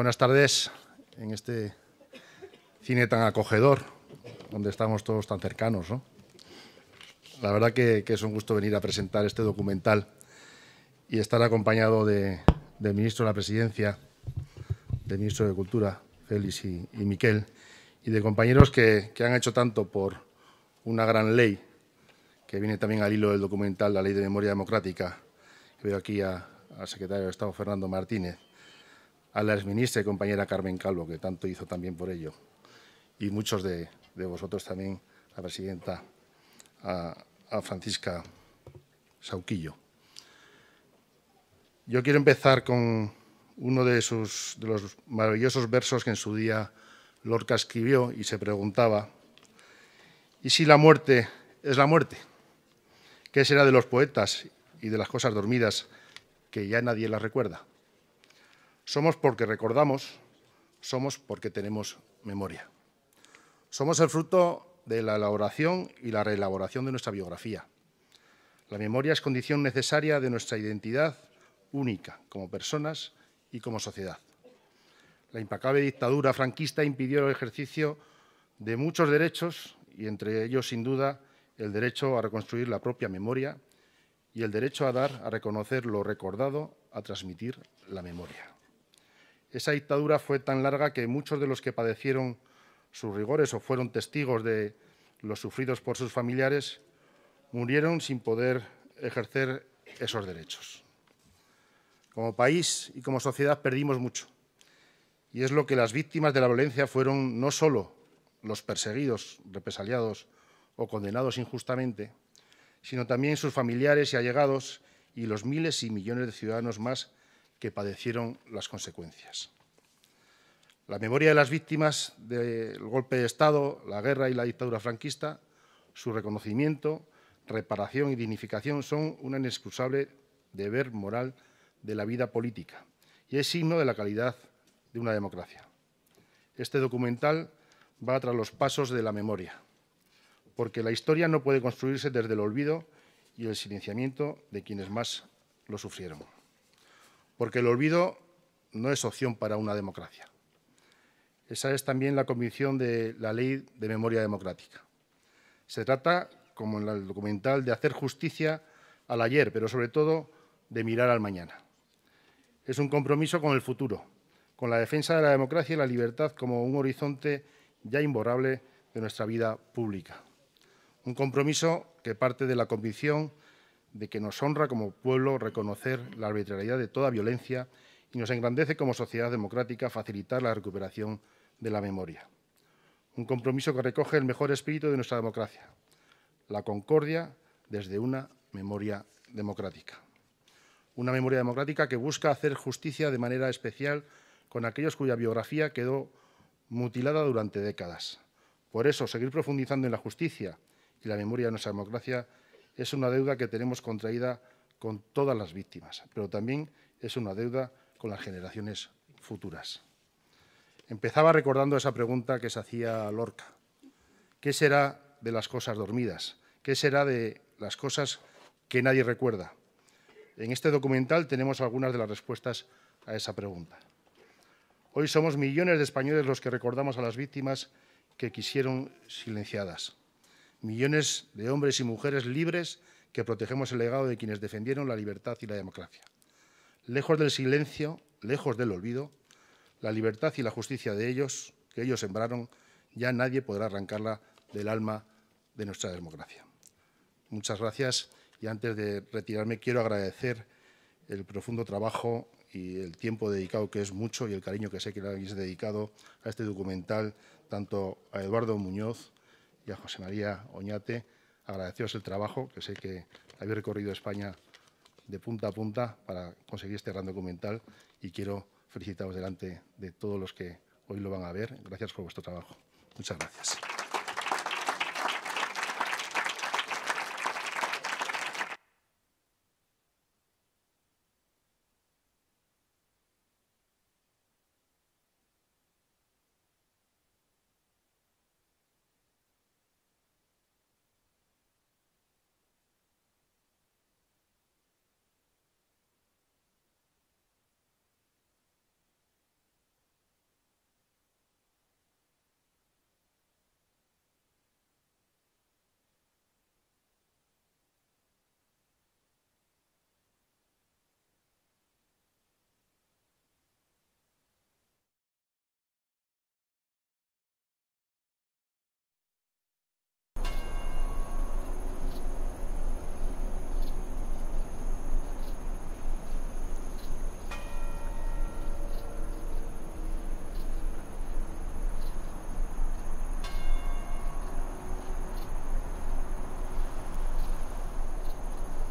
Buenas tardes en este cine tan acogedor, donde estamos todos tan cercanos. La verdad que, es un gusto venir a presentar este documental y estar acompañado de, del ministro de la Presidencia, del ministro de Cultura, Félix y, Miquel, y de compañeros que, que han hecho tanto por una gran ley, que viene también al hilo del documental, la Ley de Memoria Democrática. Veo aquí al secretario de Estado, Fernando Martínez, a la exministra y compañera Carmen Calvo, que tanto hizo también por ello, y muchos de, vosotros también, la presidenta, a, Francisca Sauquillo. Yo quiero empezar con uno de, sus, de los maravillosos versos que en su día Lorca escribió y se preguntaba, ¿y si la muerte es la muerte? ¿Qué será de los poetas y de las cosas dormidas que ya nadie las recuerda? Somos porque recordamos, somos porque tenemos memoria. Somos el fruto de la elaboración y la reelaboración de nuestra biografía. La memoria es condición necesaria de nuestra identidad única como personas y como sociedad. La impacable dictadura franquista impidió el ejercicio de muchos derechos y entre ellos, sin duda, el derecho a reconstruir la propia memoria y el derecho a dar, a reconocer lo recordado, a transmitir la memoria. Esa dictadura fue tan larga que muchos de los que padecieron sus rigores o fueron testigos de los sufridos por sus familiares murieron sin poder ejercer esos derechos. Como país y como sociedad perdimos mucho. Y es lo que las víctimas de la violencia fueron no solo los perseguidos, represaliados o condenados injustamente, sino también sus familiares y allegados y los miles y millones de ciudadanos más que padecieron las consecuencias. La memoria de las víctimas del golpe de Estado, la guerra y la dictadura franquista, su reconocimiento, reparación y dignificación son un inexcusable deber moral de la vida política y es signo de la calidad de una democracia. Este documental va tras los pasos de la memoria, porque la historia no puede construirse desde el olvido y el silenciamiento de quienes más lo sufrieron porque el olvido no es opción para una democracia. Esa es también la convicción de la Ley de Memoria Democrática. Se trata, como en el documental, de hacer justicia al ayer, pero sobre todo de mirar al mañana. Es un compromiso con el futuro, con la defensa de la democracia y la libertad como un horizonte ya imborrable de nuestra vida pública. Un compromiso que parte de la convicción de que nos honra como pueblo reconocer la arbitrariedad de toda violencia y nos engrandece como sociedad democrática facilitar la recuperación de la memoria. Un compromiso que recoge el mejor espíritu de nuestra democracia, la concordia desde una memoria democrática. Una memoria democrática que busca hacer justicia de manera especial con aquellos cuya biografía quedó mutilada durante décadas. Por eso, seguir profundizando en la justicia y la memoria de nuestra democracia es una deuda que tenemos contraída con todas las víctimas, pero también es una deuda con las generaciones futuras. Empezaba recordando esa pregunta que se hacía Lorca. ¿Qué será de las cosas dormidas? ¿Qué será de las cosas que nadie recuerda? En este documental tenemos algunas de las respuestas a esa pregunta. Hoy somos millones de españoles los que recordamos a las víctimas que quisieron silenciadas millones de hombres y mujeres libres que protegemos el legado de quienes defendieron la libertad y la democracia. Lejos del silencio, lejos del olvido, la libertad y la justicia de ellos, que ellos sembraron, ya nadie podrá arrancarla del alma de nuestra democracia. Muchas gracias y antes de retirarme quiero agradecer el profundo trabajo y el tiempo dedicado, que es mucho, y el cariño que sé que le habéis dedicado a este documental, tanto a Eduardo Muñoz José María Oñate, agradeceros el trabajo, que sé que habéis recorrido España de punta a punta para conseguir este gran documental y quiero felicitaros delante de todos los que hoy lo van a ver. Gracias por vuestro trabajo. Muchas gracias.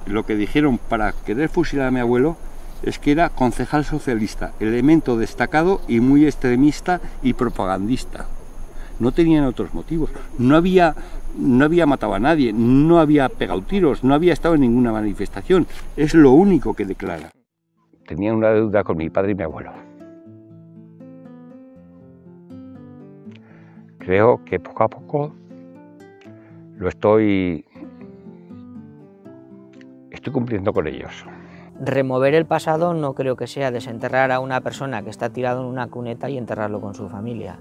lo que dijeron para querer fusilar a mi abuelo es que era concejal socialista, elemento destacado y muy extremista y propagandista. No tenían otros motivos. No había, no había matado a nadie, no había pegado tiros, no había estado en ninguna manifestación. Es lo único que declara. Tenía una deuda con mi padre y mi abuelo. Creo que poco a poco lo estoy estoy cumpliendo con ellos. Remover el pasado no creo que sea desenterrar a una persona que está tirado en una cuneta y enterrarlo con su familia.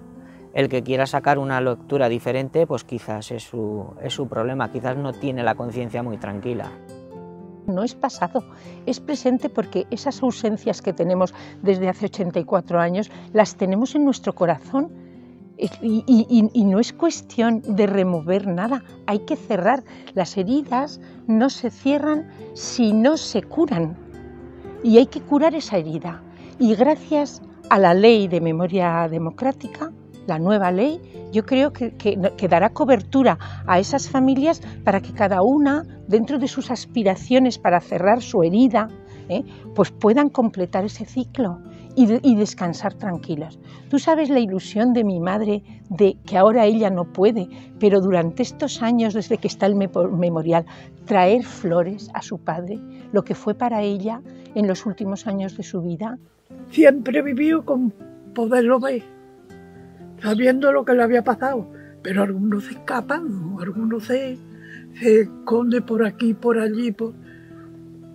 El que quiera sacar una lectura diferente, pues quizás es su, es su problema, quizás no tiene la conciencia muy tranquila no es pasado, es presente porque esas ausencias que tenemos desde hace 84 años las tenemos en nuestro corazón y, no es cuestión de remover nada, hay que cerrar. Las heridas no se cierran si no se curan. Y hay que curar esa herida. Y gracias a la ley de memoria democrática, la nueva ley, yo creo que, dará cobertura a esas familias para que cada una, dentro de sus aspiraciones para cerrar su herida, ¿eh? pues puedan completar ese ciclo y, descansar tranquilas. Tú sabes la ilusión de mi madre de que ahora ella no puede, pero durante estos años, desde que está el memorial, traer flores a su padre, lo que fue para ella en los últimos años de su vida. Siempre vivió con poderlo ver, sabiendo lo que le había pasado, pero algunos se escapan, algunos se, se esconden por aquí, por allí,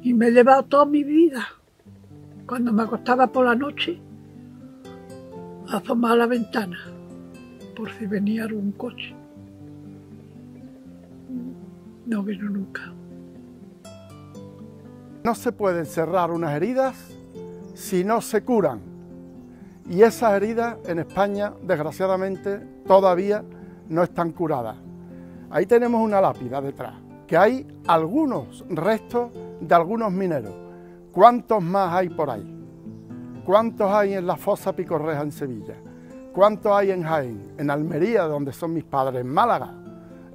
y me he llevado toda mi vida cuando me acostaba por la noche, asomaba la ventana por si venía algún coche. No vino nunca. No se pueden cerrar unas heridas si no se curan. Y esas heridas en España, desgraciadamente, todavía no están curadas. Ahí tenemos una lápida detrás, que hay algunos restos de algunos mineros. ¿Cuántos más hay por ahí? ¿Cuántos hay en la Fosa Picorreja en Sevilla? ¿Cuántos hay en Jaén? En Almería, donde son mis padres, en Málaga.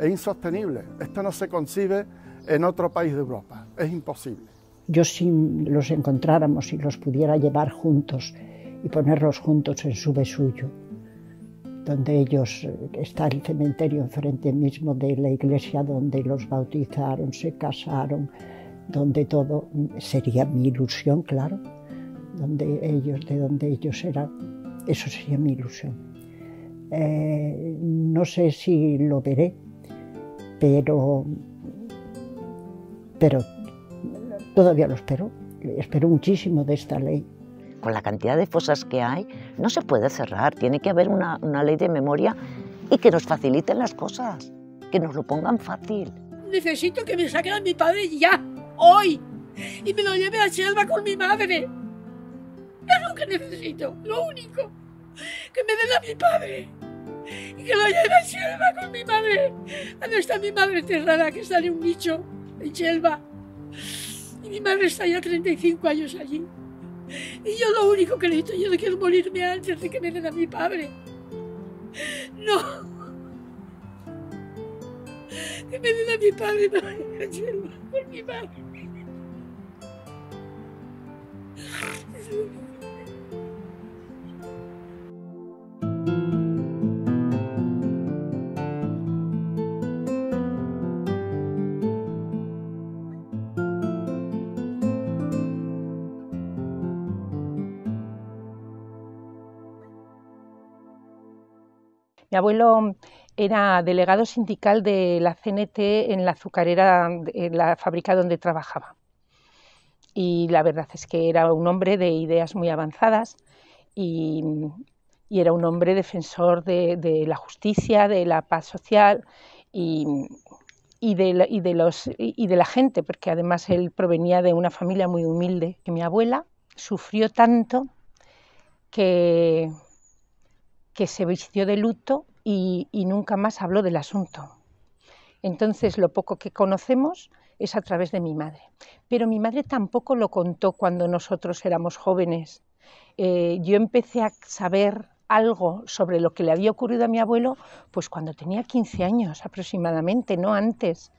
Es insostenible. Esto no se concibe en otro país de Europa. Es imposible. Yo si los encontráramos y los pudiera llevar juntos y ponerlos juntos en su besuyo, donde ellos eh, está el cementerio enfrente mismo de la iglesia donde los bautizaron, se casaron, donde todo sería mi ilusión, claro, donde ellos, de donde ellos eran, eso sería mi ilusión. Eh, no sé si lo veré, pero, pero todavía lo espero, espero muchísimo de esta ley. Con la cantidad de fosas que hay, no se puede cerrar, tiene que haber una, una ley de memoria y que nos faciliten las cosas, que nos lo pongan fácil necesito que me saquen a mi padre ya hoy y me lo lleve a Selva con mi madre. Es lo que necesito, lo único. Que me den a mi padre. Y que lo lleve a Selva con mi madre. ¿Dónde está mi madre enterrada? Que está en un bicho en Selva. Y mi madre está ya 35 años allí. Y yo lo único que necesito, yo no quiero morirme antes de que me den a mi padre. No. Que me den a mi padre, no, a Selva con mi madre. Mi abuelo era delegado sindical de la CNT en la azucarera, en la fábrica donde trabajaba y la verdad es que era un hombre de ideas muy avanzadas y, era un hombre defensor de, la justicia, de la paz social y, de la, gente, porque además él provenía de una familia muy humilde, que mi abuela sufrió tanto que, que se vistió de luto y nunca más habló del asunto. Entonces, lo poco que conocemos es a través de mi madre. Pero mi madre tampoco lo contó cuando nosotros éramos jóvenes. Eh, yo empecé a saber algo sobre lo que le había ocurrido a mi abuelo, pues cuando tenía 15 años aproximadamente, no antes.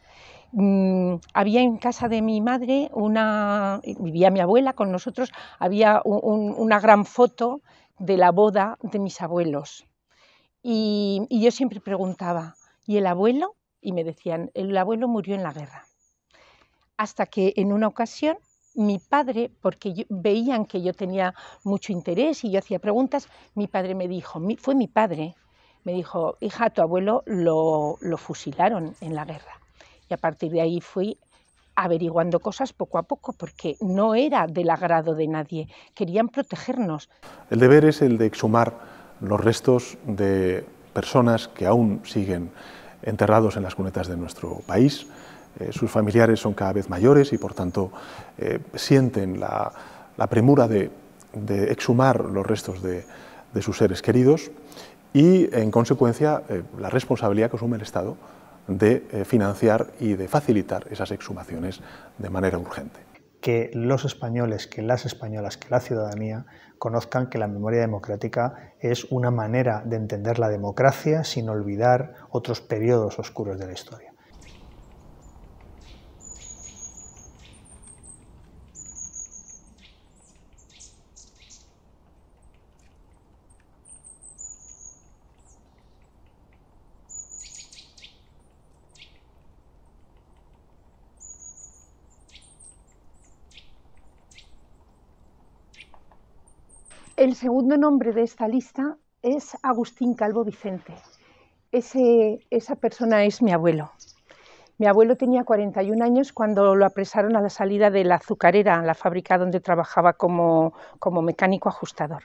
Mm, había en casa de mi madre una, vivía mi abuela con nosotros, había una gran foto de la boda de mis abuelos. y yo siempre preguntaba, ¿y el abuelo? Y me decían, el abuelo murió en la guerra hasta que en una ocasión mi padre, porque veían que yo tenía mucho interés y yo hacía preguntas, mi padre me dijo, fue mi padre, me dijo, hija, tu abuelo lo, lo fusilaron en la guerra. Y a partir de ahí fui averiguando cosas poco a poco, porque no era del agrado de nadie, querían protegernos. El deber es el de exhumar los restos de personas que aún siguen enterrados en las cunetas de nuestro país, eh, sus familiares son cada vez mayores y por tanto eh, sienten la, premura de, exhumar los restos de, sus seres queridos y en consecuencia eh, la responsabilidad que asume el Estado de financiar y de facilitar esas exhumaciones de manera urgente. Que los españoles, que las españolas, que la ciudadanía conozcan que la memoria democrática es una manera de entender la democracia sin olvidar otros periodos oscuros de la historia. El segundo nombre de esta lista es Agustín Calvo Vicente. esa persona es mi abuelo. Mi abuelo tenía 41 años cuando lo apresaron a la salida de la azucarera, la fábrica donde trabajaba como mecánico ajustador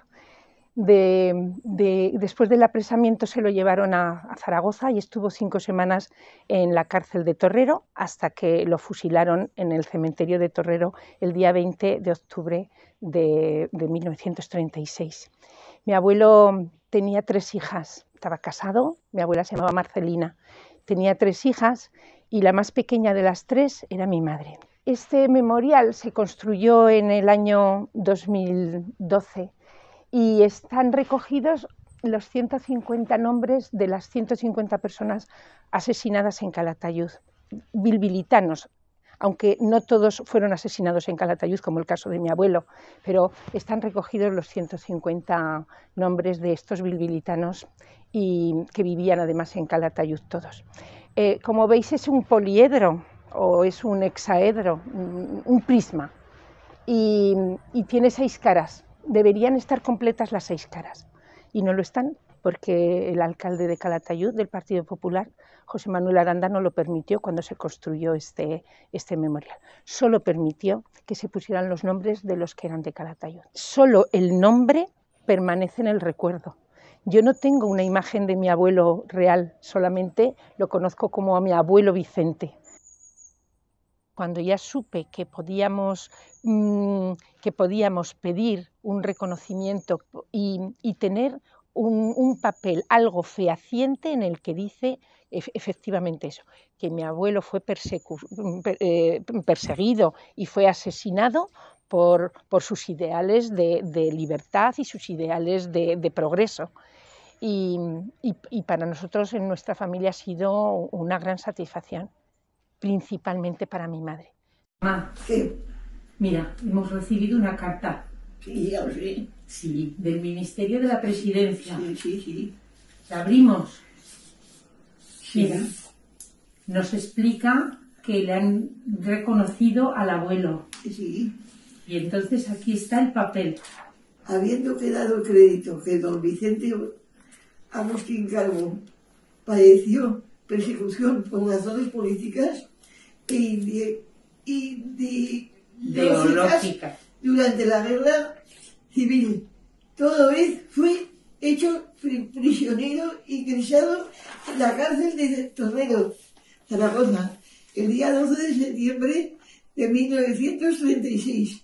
después del apresamiento se lo llevaron a, Zaragoza y estuvo cinco semanas en la cárcel de Torrero hasta que lo fusilaron en el cementerio de Torrero el día 20 de octubre de, de 1936. Mi abuelo tenía tres hijas, estaba casado, mi abuela se llamaba Marcelina, tenía tres hijas y la más pequeña de las tres era mi madre. Este memorial se construyó en el año 2012 y están recogidos los 150 nombres de las 150 personas asesinadas en Calatayud, bilbilitanos, aunque no todos fueron asesinados en Calatayud, como el caso de mi abuelo, pero están recogidos los 150 nombres de estos bilbilitanos y que vivían además en Calatayud todos. Eh, como veis es un poliedro o es un hexaedro, un prisma, y tiene seis caras deberían estar completas las seis caras y no lo están porque el alcalde de Calatayud del Partido Popular, José Manuel Aranda, no lo permitió cuando se construyó este, este memorial. Solo permitió que se pusieran los nombres de los que eran de Calatayud. Solo el nombre permanece en el recuerdo. Yo no tengo una imagen de mi abuelo real, solamente lo conozco como a mi abuelo Vicente cuando ya supe que podíamos, mm, que podíamos pedir un reconocimiento y, tener un, papel algo fehaciente en el que dice efectivamente eso, que mi abuelo fue mm, eh, perseguido y fue asesinado por, sus ideales de, libertad y sus ideales de, progreso. y para nosotros en nuestra familia ha sido una gran satisfacción principalmente para mi madre. Mamá, mira, hemos recibido una carta. Sí, ya Sí, del Ministerio de la Presidencia. Sí, sí, sí. La abrimos. Mira, nos explica que le han reconocido al abuelo. Sí. Y entonces aquí está el papel. Habiendo quedado el crédito que don Vicente Agustín Calvo padeció persecución por razones políticas, e ideológicas durante la guerra civil. Todo vez fue hecho prisionero y en la cárcel de Torrero, Zaragoza, el día 12 de septiembre de 1936,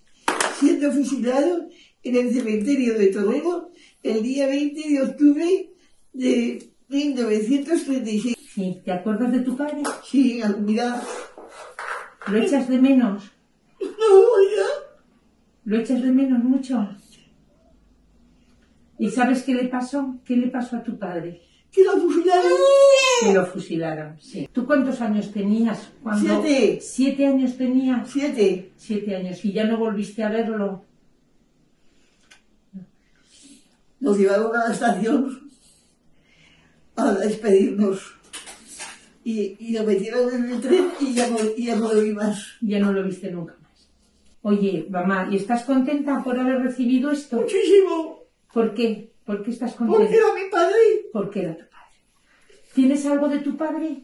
siendo fusilado en el cementerio de Torrego el día 20 de octubre de 1936. ¿Te acuerdas de tu padre? Sí, mira, ¿Lo echas de menos? No, ya. ¿Lo echas de menos mucho? ¿Y sabes qué le pasó? ¿Qué le pasó a tu padre? Que lo fusilaron. Que lo fusilaron, sí. ¿Tú cuántos años tenías? Cuando... Siete. ¿Siete años tenías? Siete. Siete años. ¿Y ya no volviste a verlo? Nos llevaron a la estación a despedirnos y, lo metieron en el tren y ya, no lo vi más. Ya no lo viste nunca más. Oye, mamá, ¿y estás contenta por haber recibido esto? Muchísimo. ¿Por qué? ¿Por qué estás contenta? Porque era mi padre. Porque era tu padre. ¿Tienes algo de tu padre?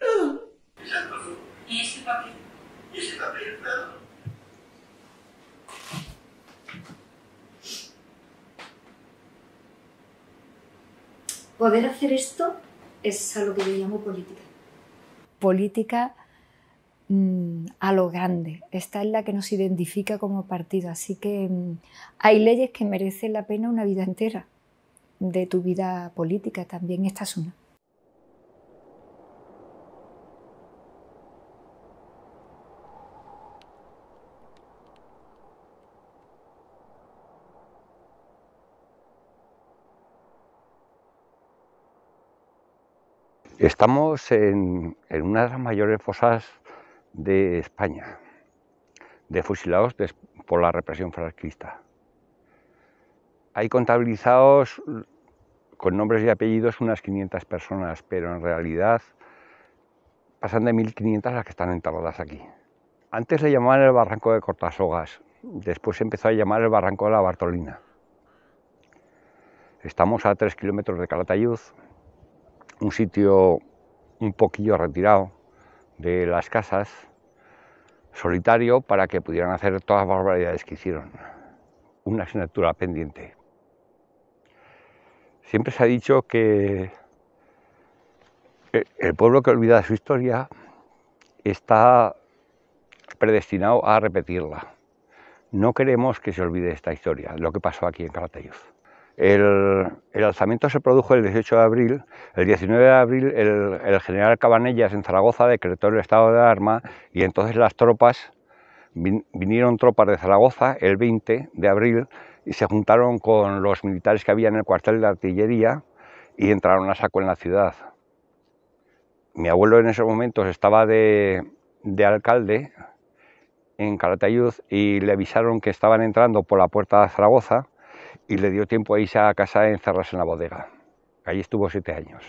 Nada. Ah. ¿Y ese papel? ¿Y ese papel? Nada. Poder hacer esto es a lo que yo llamo política. Política mm, a lo grande. Esta es la que nos identifica como partido. Así que mm, hay leyes que merecen la pena una vida entera de tu vida política. También esta es una. Estamos en, una de las mayores fosas de España, de fusilados por la represión franquista. Hay contabilizados con nombres y apellidos unas 500 personas, pero en realidad pasan de 1.500 las que están enterradas aquí. Antes le llamaban el barranco de Cortasogas, después se empezó a llamar el barranco de la Bartolina. Estamos a 3 kilómetros de Calatayud, un sitio un poquillo retirado de las casas, solitario, para que pudieran hacer todas las barbaridades que hicieron. Una asignatura pendiente. Siempre se ha dicho que el pueblo que olvida su historia está predestinado a repetirla. No queremos que se olvide esta historia, lo que pasó aquí en Calatayud. El, alzamiento se produjo el 18 de abril. El 19 de abril el, general Cabanellas en Zaragoza decretó el estado de arma y entonces las tropas, vinieron tropas de Zaragoza el 20 de abril y se juntaron con los militares que había en el cuartel de artillería y entraron a saco en la ciudad. Mi abuelo en esos momentos estaba de, de alcalde en Calatayud y le avisaron que estaban entrando por la puerta de Zaragoza y le dio tiempo a irse a casa a encerrarse en la bodega. Allí estuvo siete años.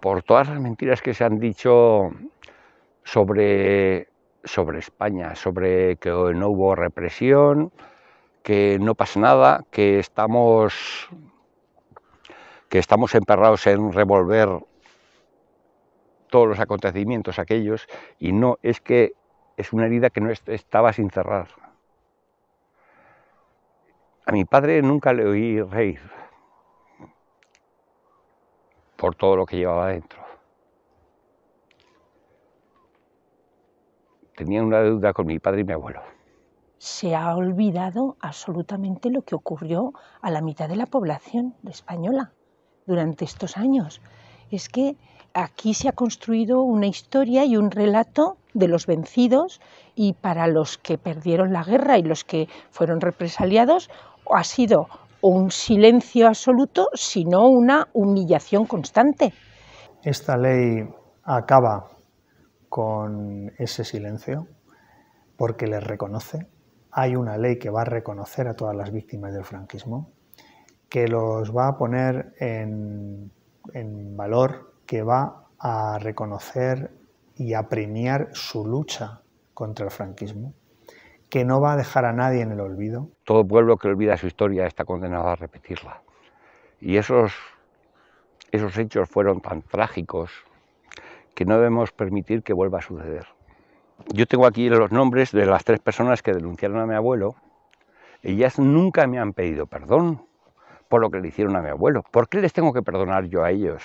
Por todas las mentiras que se han dicho sobre, sobre España, sobre que no hubo represión, que no pasa nada, que estamos, que estamos emperrados en revolver todos los acontecimientos aquellos, y no, es que es una herida que no estaba sin cerrar. A mi padre nunca le oí reír por todo lo que llevaba dentro. Tenía una deuda con mi padre y mi abuelo. Se ha olvidado absolutamente lo que ocurrió a la mitad de la población española durante estos años. Es que aquí se ha construido una historia y un relato de los vencidos y para los que perdieron la guerra y los que fueron represaliados, ha sido un silencio absoluto, sino una humillación constante. Esta ley acaba con ese silencio porque les reconoce. Hay una ley que va a reconocer a todas las víctimas del franquismo, que los va a poner en, en valor, que va a reconocer y a premiar su lucha contra el franquismo que no va a dejar a nadie en el olvido. Todo pueblo que olvida su historia está condenado a repetirla. Y esos, esos hechos fueron tan trágicos que no debemos permitir que vuelva a suceder. Yo tengo aquí los nombres de las tres personas que denunciaron a mi abuelo. Ellas nunca me han pedido perdón por lo que le hicieron a mi abuelo. ¿Por qué les tengo que perdonar yo a ellos?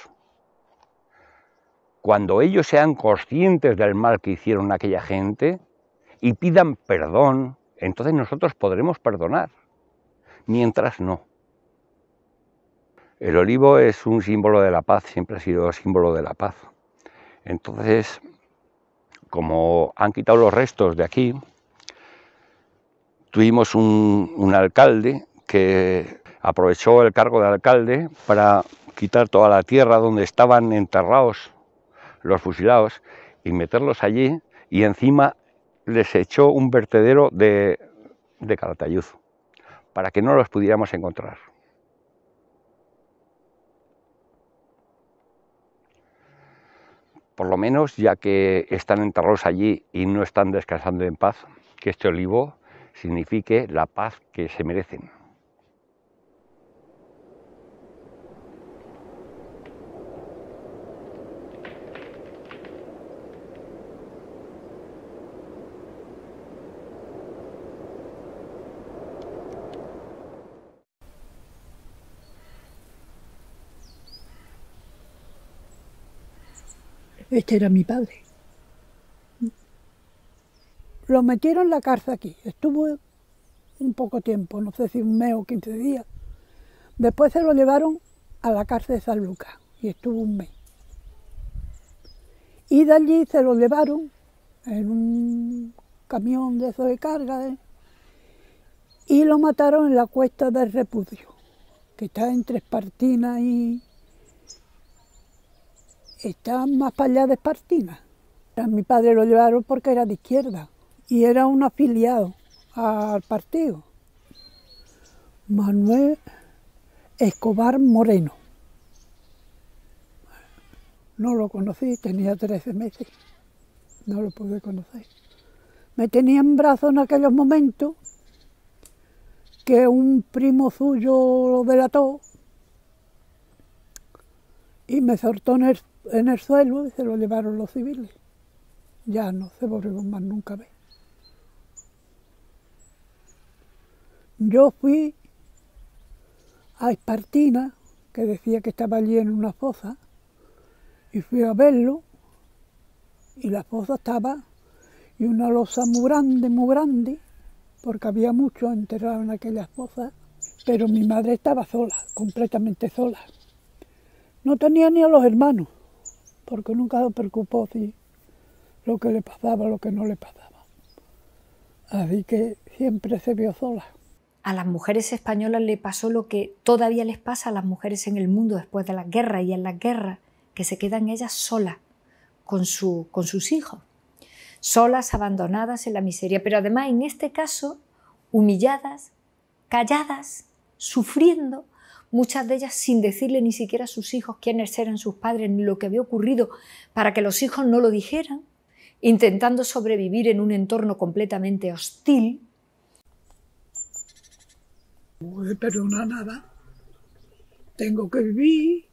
Cuando ellos sean conscientes del mal que hicieron a aquella gente, y pidan perdón, entonces nosotros podremos perdonar. Mientras no. El olivo es un símbolo de la paz, siempre ha sido símbolo de la paz. Entonces, como han quitado los restos de aquí, tuvimos un, un alcalde que aprovechó el cargo de alcalde para quitar toda la tierra donde estaban enterrados los fusilados y meterlos allí y encima les echó un vertedero de, de para que no los pudiéramos encontrar. Por lo menos, ya que están enterrados allí y no están descansando en paz, que este olivo signifique la paz que se merecen. Este era mi padre. Lo metieron en la cárcel aquí. Estuvo un poco tiempo, no sé si un mes o 15 días. Después se lo llevaron a la cárcel de San Lucas y estuvo un mes. Y de allí se lo llevaron en un camión de eso de carga ¿eh? y lo mataron en la cuesta del Repudio, que está entre Espartina y, está más para allá de Espartina. mi padre lo llevaron porque era de izquierda y era un afiliado al partido. Manuel Escobar Moreno. No lo conocí, tenía 13 meses, no lo pude conocer. Me tenía en brazos en aquellos momentos que un primo suyo lo delató y me soltó en el en el suelo y se lo llevaron los civiles. Ya no se volvieron más nunca a Yo fui a Espartina, que decía que estaba allí en una fosa, y fui a verlo, y la fosa estaba, y una losa muy grande, muy grande, porque había muchos enterrados en aquellas fosas, pero mi madre estaba sola, completamente sola. No tenía ni a los hermanos porque nunca se preocupó si lo que le pasaba, lo que no le pasaba. Así que siempre se vio sola. A las mujeres españolas le pasó lo que todavía les pasa a las mujeres en el mundo después de la guerra y en la guerra, que se quedan ellas solas con, su, con sus hijos, solas, abandonadas en la miseria, pero además en este caso humilladas, calladas, sufriendo muchas de ellas sin decirle ni siquiera a sus hijos quiénes eran sus padres ni lo que había ocurrido, para que los hijos no lo dijeran, intentando sobrevivir en un entorno completamente hostil. Pero no nada. Tengo que vivir,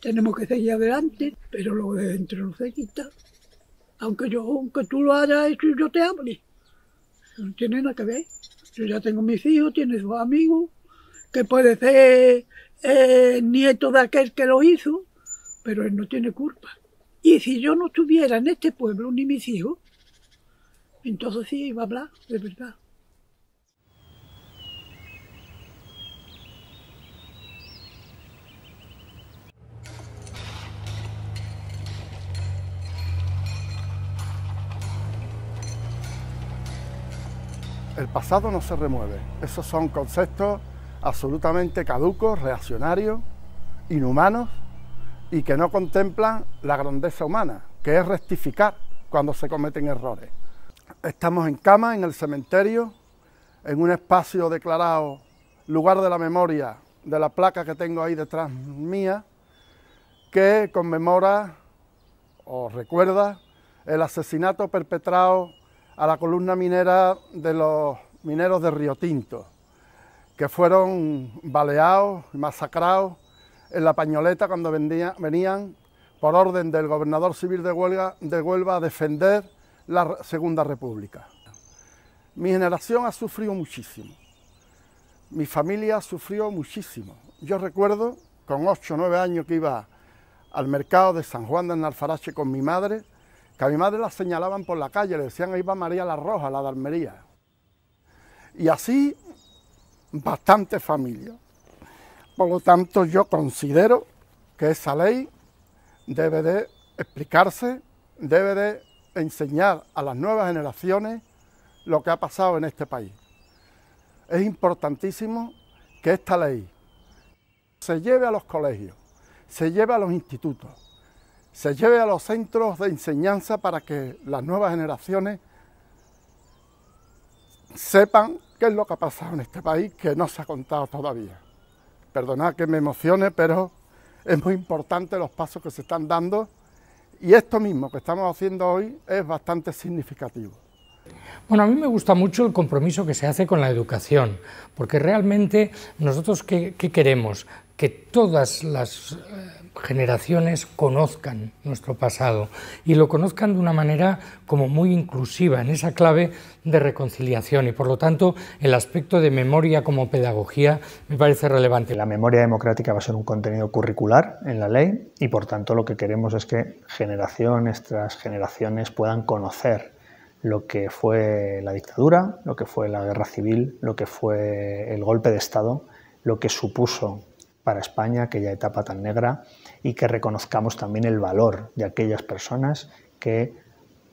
tenemos que seguir adelante, pero lo de dentro no se Aunque, yo, aunque tú lo hayas hecho yo te hable. No tiene nada que ver. Yo ya tengo mis hijos, tienes sus amigos, que puede ser eh, nieto de aquel que lo hizo, pero él no tiene culpa. Y si yo no estuviera en este pueblo, ni mis hijos, entonces sí iba a hablar, de verdad. El pasado no se remueve. Esos son conceptos absolutamente caducos, reaccionarios, inhumanos y que no contemplan la grandeza humana, que es rectificar cuando se cometen errores. Estamos en cama, en el cementerio, en un espacio declarado lugar de la memoria de la placa que tengo ahí detrás mía, que conmemora o recuerda el asesinato perpetrado a la columna minera de los mineros de Río Tinto que fueron baleados, masacrados en la pañoleta cuando venían por orden del gobernador civil de, Huelga, de Huelva a defender la Segunda República. Mi generación ha sufrido muchísimo, mi familia sufrió muchísimo. Yo recuerdo con 8 o 9 años que iba al mercado de San Juan de Alfarache con mi madre, que a mi madre la señalaban por la calle, le decían ahí va María la Roja, la de Y así bastante familias. Por lo tanto, yo considero que esa ley debe de explicarse, debe de enseñar a las nuevas generaciones lo que ha pasado en este país. Es importantísimo que esta ley se lleve a los colegios, se lleve a los institutos, se lleve a los centros de enseñanza para que las nuevas generaciones sepan qué es lo que ha pasado en este país que no se ha contado todavía. Perdonad que me emocione, pero es muy importante los pasos que se están dando y esto mismo que estamos haciendo hoy es bastante significativo. Bueno, a mí me gusta mucho el compromiso que se hace con la educación, porque realmente nosotros qué, queremos? Que todas las eh, generaciones conozcan nuestro pasado y lo conozcan de una manera como muy inclusiva, en esa clave de reconciliación y por lo tanto el aspecto de memoria como pedagogía me parece relevante. La memoria democrática va a ser un contenido curricular en la ley y por tanto lo que queremos es que generaciones tras generaciones puedan conocer lo que fue la dictadura, lo que fue la guerra civil, lo que fue el golpe de Estado, lo que supuso para España aquella etapa tan negra y que reconozcamos también el valor de aquellas personas que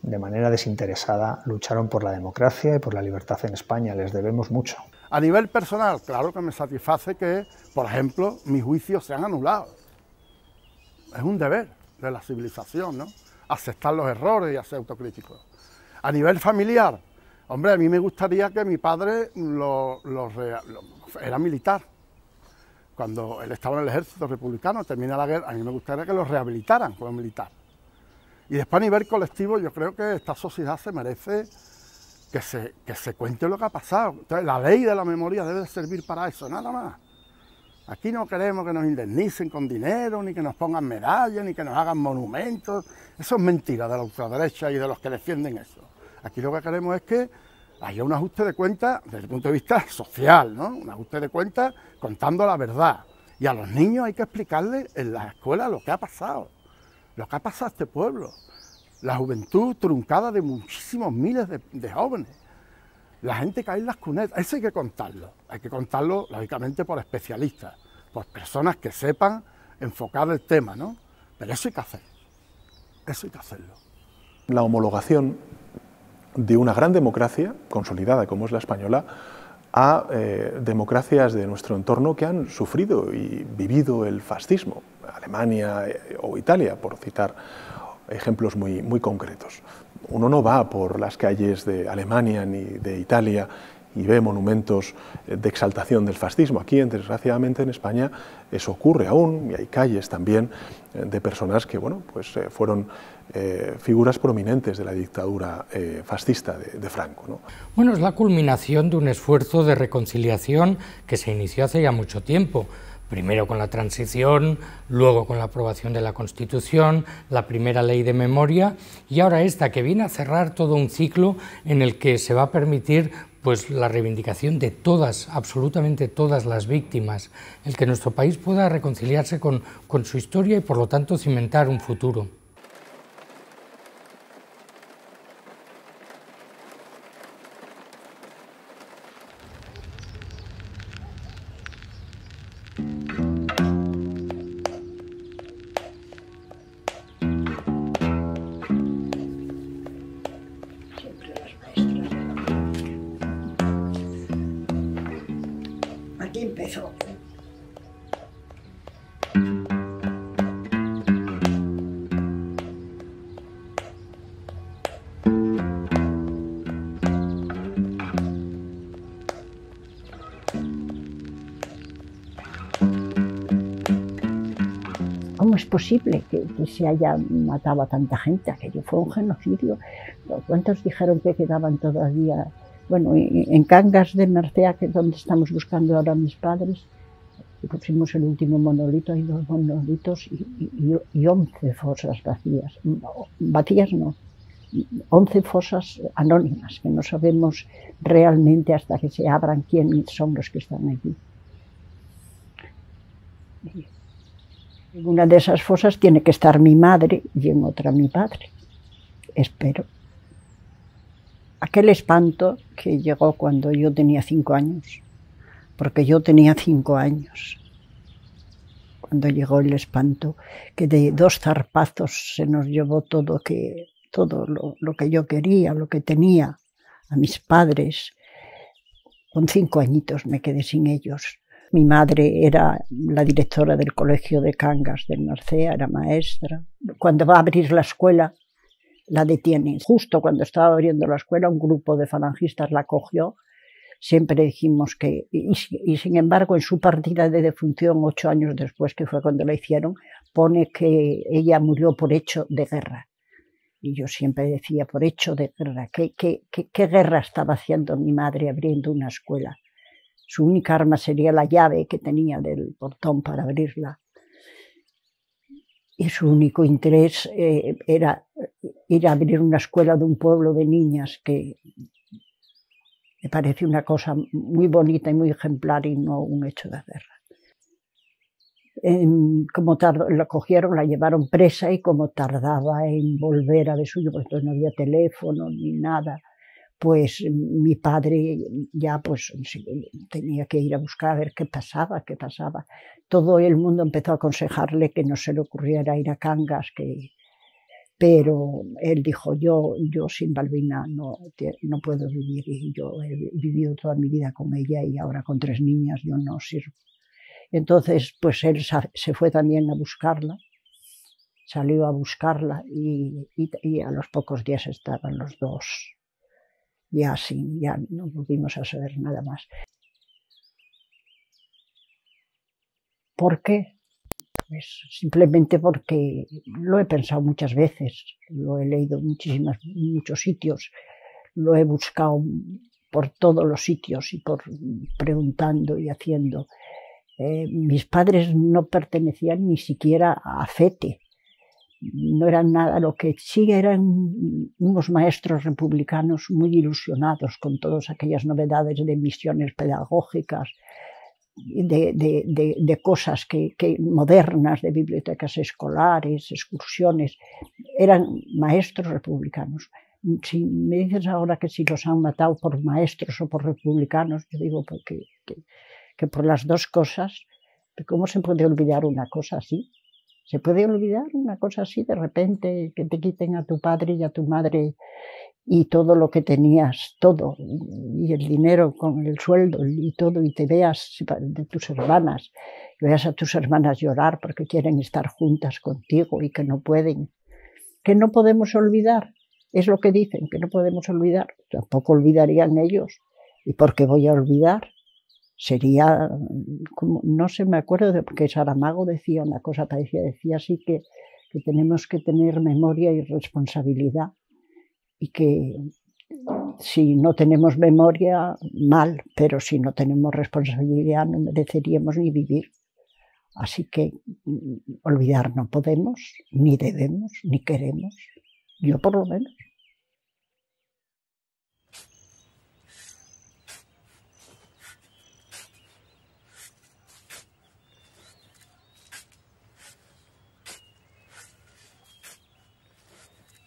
de manera desinteresada lucharon por la democracia y por la libertad en España. Les debemos mucho. A nivel personal, claro que me satisface que, por ejemplo, mis juicios sean anulados Es un deber de la civilización, ¿no? Aceptar los errores y hacer autocríticos. A nivel familiar, hombre, a mí me gustaría que mi padre era militar. Cuando él estaba en el ejército republicano, termina la guerra, a mí me gustaría que lo rehabilitaran como militar. Y después a nivel colectivo, yo creo que esta sociedad se merece que se, que se cuente lo que ha pasado. Entonces, la ley de la memoria debe servir para eso, nada más. Aquí no queremos que nos indemnicen con dinero, ni que nos pongan medallas, ni que nos hagan monumentos. Eso es mentira de la ultraderecha y de los que defienden eso. Aquí lo que queremos es que haya un ajuste de cuentas desde el punto de vista social, ¿no? Un ajuste de cuentas contando la verdad. Y a los niños hay que explicarles en la escuela lo que ha pasado, lo que ha pasado a este pueblo. La juventud truncada de muchísimos miles de, jóvenes. La gente cae en las cunetas. Eso hay que contarlo. Hay que contarlo, lógicamente, por especialistas, por personas que sepan enfocar el tema, ¿no? Pero eso hay que hacer. Eso hay que hacerlo. La homologación de una gran democracia consolidada como es la española a eh, democracias de nuestro entorno que han sufrido y vivido el fascismo, Alemania eh, o Italia, por citar ejemplos muy, muy concretos. Uno no va por las calles de Alemania ni de Italia y ve monumentos eh, de exaltación del fascismo. Aquí, desgraciadamente, en España eso ocurre aún y hay calles también de personas que bueno, pues, fueron eh, figuras prominentes de la dictadura eh, fascista de, Franco. Bueno, es la culminación de un esfuerzo de reconciliación que se inició hace ya mucho tiempo. Primero con la transición, luego con la aprobación de la Constitución, la primera ley de memoria y ahora esta que viene a cerrar todo un ciclo en el que se va a permitir pues la reivindicación de todas, absolutamente todas las víctimas, el que nuestro país pueda reconciliarse con su historia y por lo tanto cimentar un futuro. es posible que, se haya matado a tanta gente, aquello fue un genocidio. ¿Cuántos dijeron que quedaban todavía? Bueno, en Cangas de Mercea, que es donde estamos buscando ahora mis padres, pusimos el último monolito, hay dos monolitos y, once fosas vacías. vacías no, 11 fosas anónimas, que no sabemos realmente hasta que se abran quiénes son los que están allí. En una de esas fosas tiene que estar mi madre y en otra mi padre. Espero. Aquel espanto que llegó cuando yo tenía cinco años, porque yo tenía cinco años, cuando llegó el espanto, que de dos zarpazos se nos llevó todo, que, todo lo, lo que yo quería, lo que tenía, a mis padres. Con cinco añitos me quedé sin ellos mi madre era la directora del colegio de Cangas del Narcea, era maestra. Cuando va a abrir la escuela, la detienen. Justo cuando estaba abriendo la escuela, un grupo de falangistas la cogió. Siempre dijimos que, y, sin embargo, en su partida de defunción, ocho años después, que fue cuando la hicieron, pone que ella murió por hecho de guerra. Y yo siempre decía, por hecho de guerra, qué guerra estaba haciendo mi madre abriendo una escuela? Su única arma sería la llave que tenía del portón para abrirla. Y su único interés eh, era eh, ir a abrir una escuela de un pueblo de niñas que me parece una cosa muy bonita y muy ejemplar y no un hecho de guerra. como la cogieron, la llevaron presa y como tardaba en volver a suyo, pues no había teléfono ni nada, pues mi padre ya pues tenía que ir a buscar a ver qué pasaba, qué pasaba. Todo el mundo empezó a aconsejarle que no se le ocurriera ir a Cangas, que... pero él dijo, yo, yo sin Balbina no, no puedo vivir y yo he vivido toda mi vida con ella y ahora con tres niñas yo no sirvo. Entonces, pues él se fue también a buscarla, salió a buscarla y a los pocos días estaban los dos ya sí, ya no pudimos a saber nada más. ¿Por qué? Pues simplemente porque lo he pensado muchas veces, lo he leído en muchísimas, muchos sitios, lo he buscado por todos los sitios y por preguntando y haciendo. Eh, mis padres no pertenecían ni siquiera a FETE, no eran nada, lo que sí eran unos maestros republicanos muy ilusionados con todas aquellas novedades de misiones pedagógicas, de, cosas que, modernas, de bibliotecas escolares, excursiones, eran maestros republicanos. Si me dices ahora que si los han matado por maestros o por republicanos, yo digo porque, pues que, que por las dos cosas, ¿cómo se puede olvidar una cosa así? ¿Se puede olvidar una cosa así de repente, que te quiten a tu padre y a tu madre y todo lo que tenías, todo, y el dinero con el sueldo y todo, y te veas de tus hermanas, y veas a tus hermanas llorar porque quieren estar juntas contigo y que no pueden? Que no podemos olvidar, es lo que dicen, que no podemos olvidar. Tampoco olvidarían ellos. ¿Y por qué voy a olvidar? sería, mm, como, no se me acuerdo, de, porque Saramago decía una cosa parecida, decía así que, que tenemos que tener memoria y responsabilidad y que mm, si no tenemos memoria, mal, pero si no tenemos responsabilidad no mereceríamos ni vivir. Así que mm, olvidar no podemos, ni debemos, ni queremos. Yo por lo menos.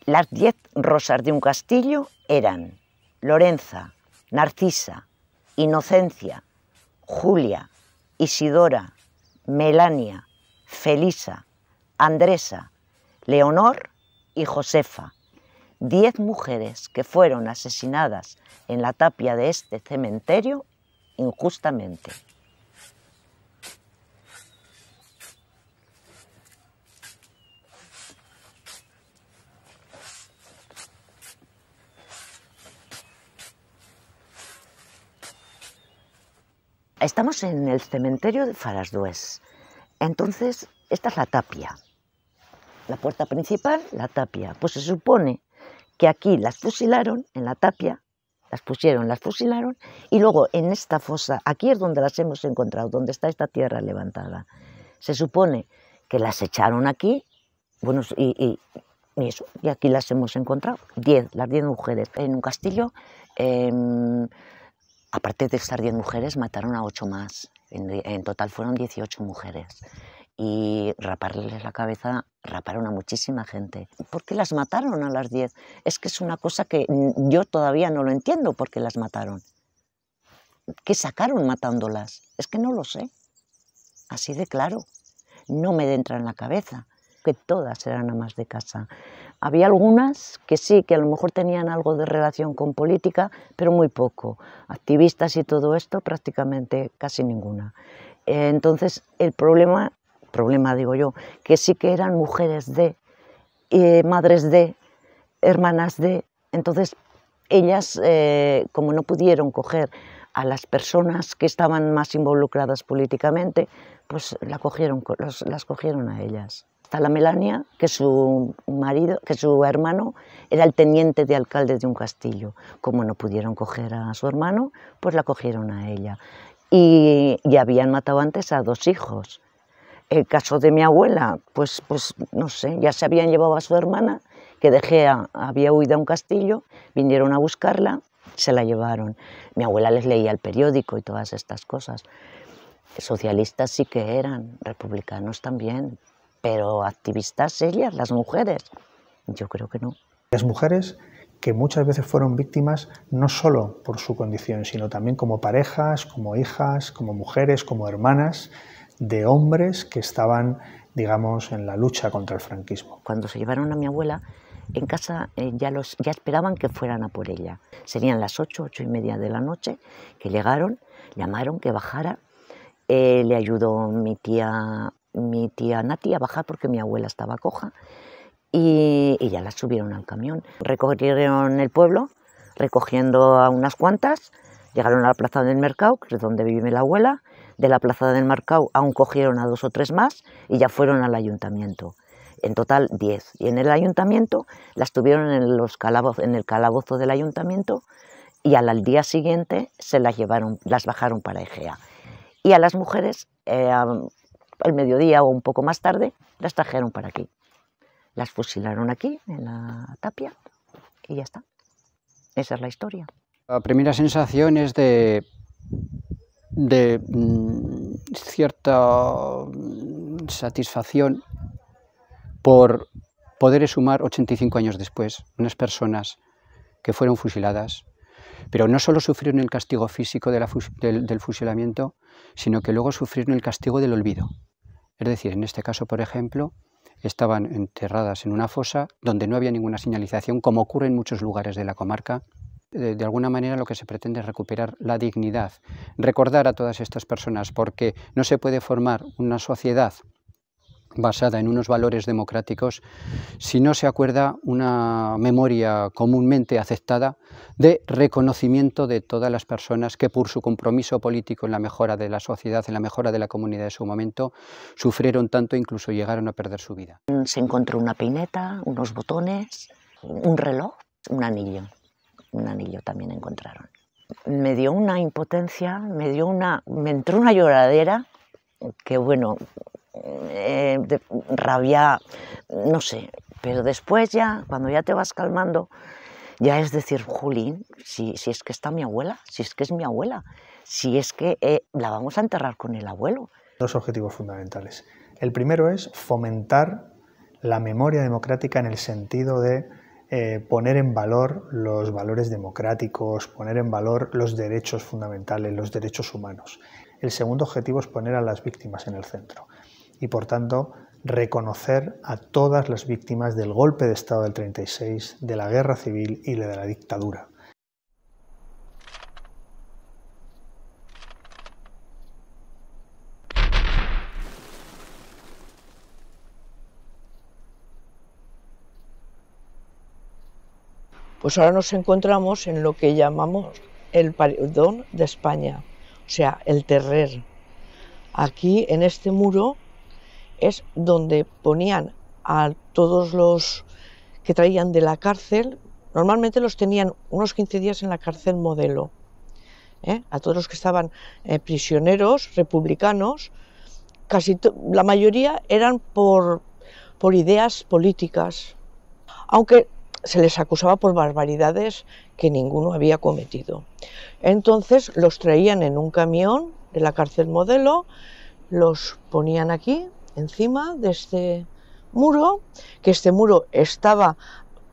Las diez rosas de un castillo eran Lorenza, Narcisa, Inocencia, Julia, Isidora, Melania, Felisa, Andresa, Leonor y Josefa. Diez mujeres que fueron asesinadas en la tapia de este cementerio injustamente. Estamos en el cementerio de Farasdués. Entonces, esta es la tapia. La puerta principal, la tapia. Pues se supone que aquí las fusilaron, en la tapia, las pusieron, las fusilaron, y luego en esta fosa, aquí es donde las hemos encontrado, donde está esta tierra levantada. Se supone que las echaron aquí, bueno, y, aquí las hemos encontrado, diez, las diez mujeres, en un castillo, aparte de estar 10 mujeres, mataron a 8 más. En, total fueron 18 mujeres. Y raparles la cabeza, raparon a muchísima gente. ¿Por qué las mataron a las 10? Es que es una cosa que yo todavía no lo entiendo, ¿por qué las mataron? ¿Qué sacaron matándolas? Es que no lo sé. Así de claro. No me entra en la cabeza que todas eran amas de casa. Había algunas que sí, que a lo mejor tenían algo de relación con política, pero muy poco. Activistas y todo esto, prácticamente casi ninguna. Eh, entonces, el problema, problema digo yo, que sí que eran mujeres de, madres de, hermanas de. Entonces, ellas, eh, como no pudieron coger a las personas que estaban más involucradas políticamente, pues la las cogieron a ellas. Hasta la Melania, que su marido, que su hermano era el teniente de alcalde de un castillo. Como no pudieron coger a su hermano, pues la cogieron a ella. Y, habían matado antes a dos hijos. El caso de mi abuela, pues, pues no sé, ya se habían llevado a su hermana, que dejé había huido a un castillo, vinieron a buscarla, se la llevaron. Mi abuela les leía el periódico y todas estas cosas. Socialistas sí que eran, republicanos también, pero activistas serias, las mujeres. Yo creo que no. Las mujeres que muchas veces fueron víctimas no solo por su condición, sino también como parejas, como hijas, como mujeres, como hermanas de hombres que estaban, digamos, en la lucha contra el franquismo. Cuando se llevaron a mi abuela, en casa eh, ya, los, ya esperaban que fueran a por ella. Serían las ocho, ocho y media de la noche que llegaron, llamaron que bajara. Eh, le ayudó mi tía mi tía Nati a bajar porque mi abuela estaba coja y, ya la subieron al camión. ...recogieron el pueblo recogiendo a unas cuantas, llegaron a la plaza del mercado, que es donde vive mi abuela, de la plaza del mercado aún cogieron a dos o tres más y ya fueron al ayuntamiento. En total diez... Y en el ayuntamiento las tuvieron en, los en el calabozo del ayuntamiento y al día siguiente se las llevaron, las bajaron para Egea. Y a las mujeres eh, al mediodía o un poco más tarde, las trajeron para aquí. Las fusilaron aquí, en la tapia, y ya está. Esa es la historia. La primera sensación es de, de mm, cierta mm, satisfacción por poder sumar 85 años después unas personas que fueron fusiladas, pero no solo sufrieron el castigo físico del, del fusilamiento, sino que luego sufrieron el castigo del olvido. Es decir, en este caso, por ejemplo, estaban enterradas en una fosa donde no había ninguna señalización, como ocurre en muchos lugares de la comarca. De, alguna manera lo que se pretende es recuperar la dignidad, recordar a todas estas personas, porque no se puede formar una sociedad basada en unos valores democráticos si no se acuerda una memoria comúnmente aceptada de reconocimiento de todas las personas que por su compromiso político en la mejora de la sociedad, en la mejora de la comunidad de su momento, sufrieron tanto e incluso llegaron a perder su vida. Mm, se encontró una pineta, unos botones, un reloj, un anillo. Un anillo también encontraron. Me dio una impotencia, me dio una, me entró una lloradera que bueno, eh, rabia, no sé. Pero después ya, cuando ya te vas calmando, ya es decir, Julín, si, si es que está mi abuela, si es que es mi abuela, si es que eh, la vamos a enterrar con el abuelo. Dos objetivos fundamentales. El primero es fomentar la memoria democrática en el sentido de eh, poner en valor los valores democráticos, poner en valor los derechos fundamentales, los derechos humanos. El segundo objetivo es poner a las víctimas en el centro y, por tanto, reconocer a todas las víctimas del golpe de Estado del 36, de la guerra civil y de la dictadura. Pues ahora nos encontramos en lo que llamamos el paredón de España, o sea, el terrer. Aquí, en este muro, es donde ponían a todos los que traían de la cárcel, normalmente los tenían unos 15 días en la cárcel modelo, ¿eh? a todos los que estaban eh, prisioneros republicanos, casi la mayoría eran por, por ideas políticas, aunque se les acusaba por barbaridades que ninguno había cometido. Entonces los traían en un camión de la cárcel modelo, los ponían aquí, encima de este muro, que este muro estaba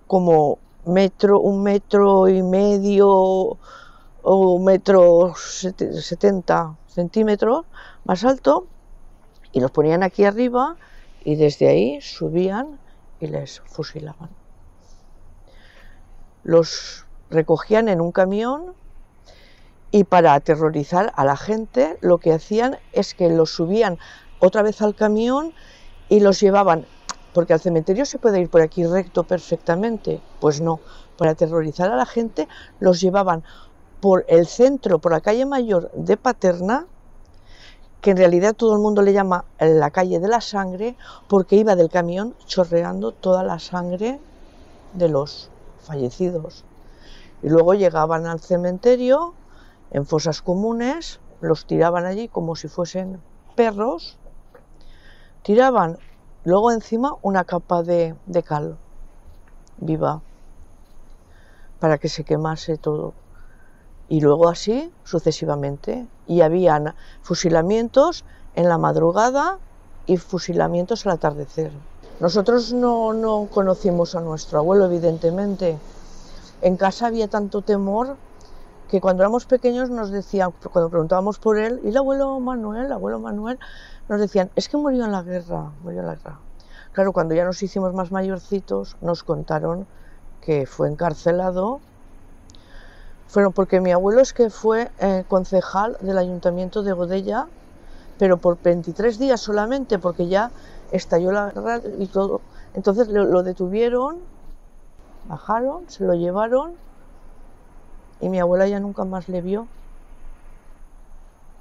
como metro, un metro y medio o metro setenta centímetros más alto, y los ponían aquí arriba y desde ahí subían y les fusilaban. Los recogían en un camión y para aterrorizar a la gente lo que hacían es que los subían otra vez al camión y los llevaban, porque al cementerio se puede ir por aquí recto perfectamente, pues no, para aterrorizar a la gente los llevaban por el centro, por la calle mayor de Paterna, que en realidad todo el mundo le llama la calle de la sangre, porque iba del camión chorreando toda la sangre de los fallecidos. Y luego llegaban al cementerio, en fosas comunes, los tiraban allí como si fuesen perros Tiraban luego encima una capa de, cal viva para que se quemase todo. Y luego así sucesivamente. Y habían fusilamientos en la madrugada y fusilamientos al atardecer. Nosotros no, no conocimos a nuestro abuelo, evidentemente. En casa había tanto temor que cuando éramos pequeños nos decían, cuando preguntábamos por él, ¿y el abuelo Manuel? ¿El abuelo Manuel? nos decían, es que murió en la guerra, murió en la guerra. Claro, cuando ya nos hicimos más mayorcitos, nos contaron que fue encarcelado. Fueron porque mi abuelo es que fue eh, concejal del ayuntamiento de Godella, pero por 23 días solamente, porque ya estalló la guerra y todo. Entonces lo detuvieron, bajaron, se lo llevaron y mi abuela ya nunca más le vio.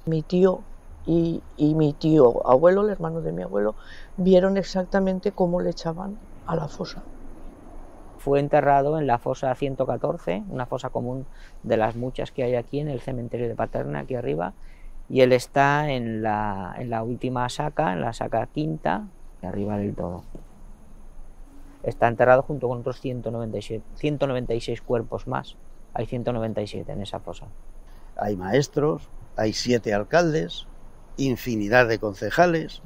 Mi tío y, mi tío abuelo, el hermano de mi abuelo, vieron exactamente cómo le echaban a la fosa. Fue enterrado en la fosa 114, una fosa común de las muchas que hay aquí en el cementerio de Paterna, aquí arriba, y él está en la, última saca, en la saca quinta, arriba del todo. Está enterrado junto con otros 196 cuerpos más. Hay 197 en esa fosa. Hay maestros, hay siete alcaldes, infinidad de concejales,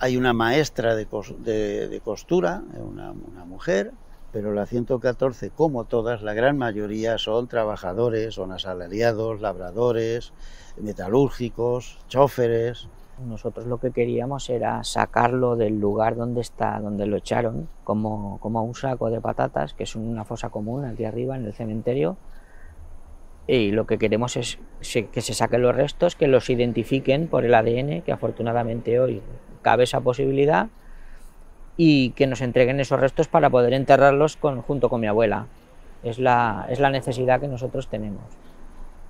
hay una maestra de, costura, eh, una, mujer, pero la 114, como todas, la gran mayoría son trabajadores, son asalariados, labradores, metalúrgicos, choferes. Nosotros lo que queríamos era sacarlo del lugar donde está, donde lo echaron, como, como un saco de patatas, que es una fosa común aquí arriba en el cementerio, y lo que queremos es que se saquen los restos, que los identifiquen por el ADN, que afortunadamente hoy cabe esa posibilidad, y que nos entreguen esos restos para poder enterrarlos junto con mi abuela. Es la, es la necesidad que nosotros tenemos.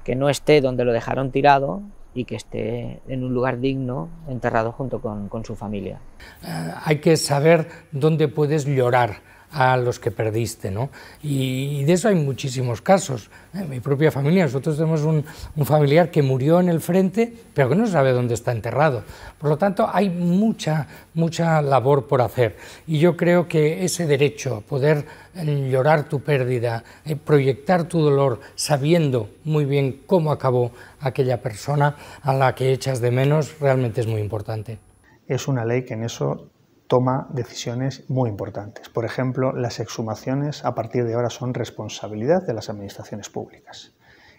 Que no esté donde lo dejaron tirado, y que esté en un lugar digno, enterrado junto con, su familia. Eh, hay que saber dónde puedes llorar, a los que perdiste. Y, de eso hay muchísimos casos. En eh, mi propia familia, nosotros tenemos un, familiar que murió en el frente, pero que no sabe dónde está enterrado. Por lo tanto, hay mucha, mucha labor por hacer. Y yo creo que ese derecho, ...a poder llorar tu pérdida, eh, proyectar tu dolor, sabiendo muy bien cómo acabó aquella persona a la que echas de menos, realmente es muy importante. Es una ley que en eso toma decisiones muy importantes. Por ejemplo, las exhumaciones a partir de ahora son responsabilidad de las administraciones públicas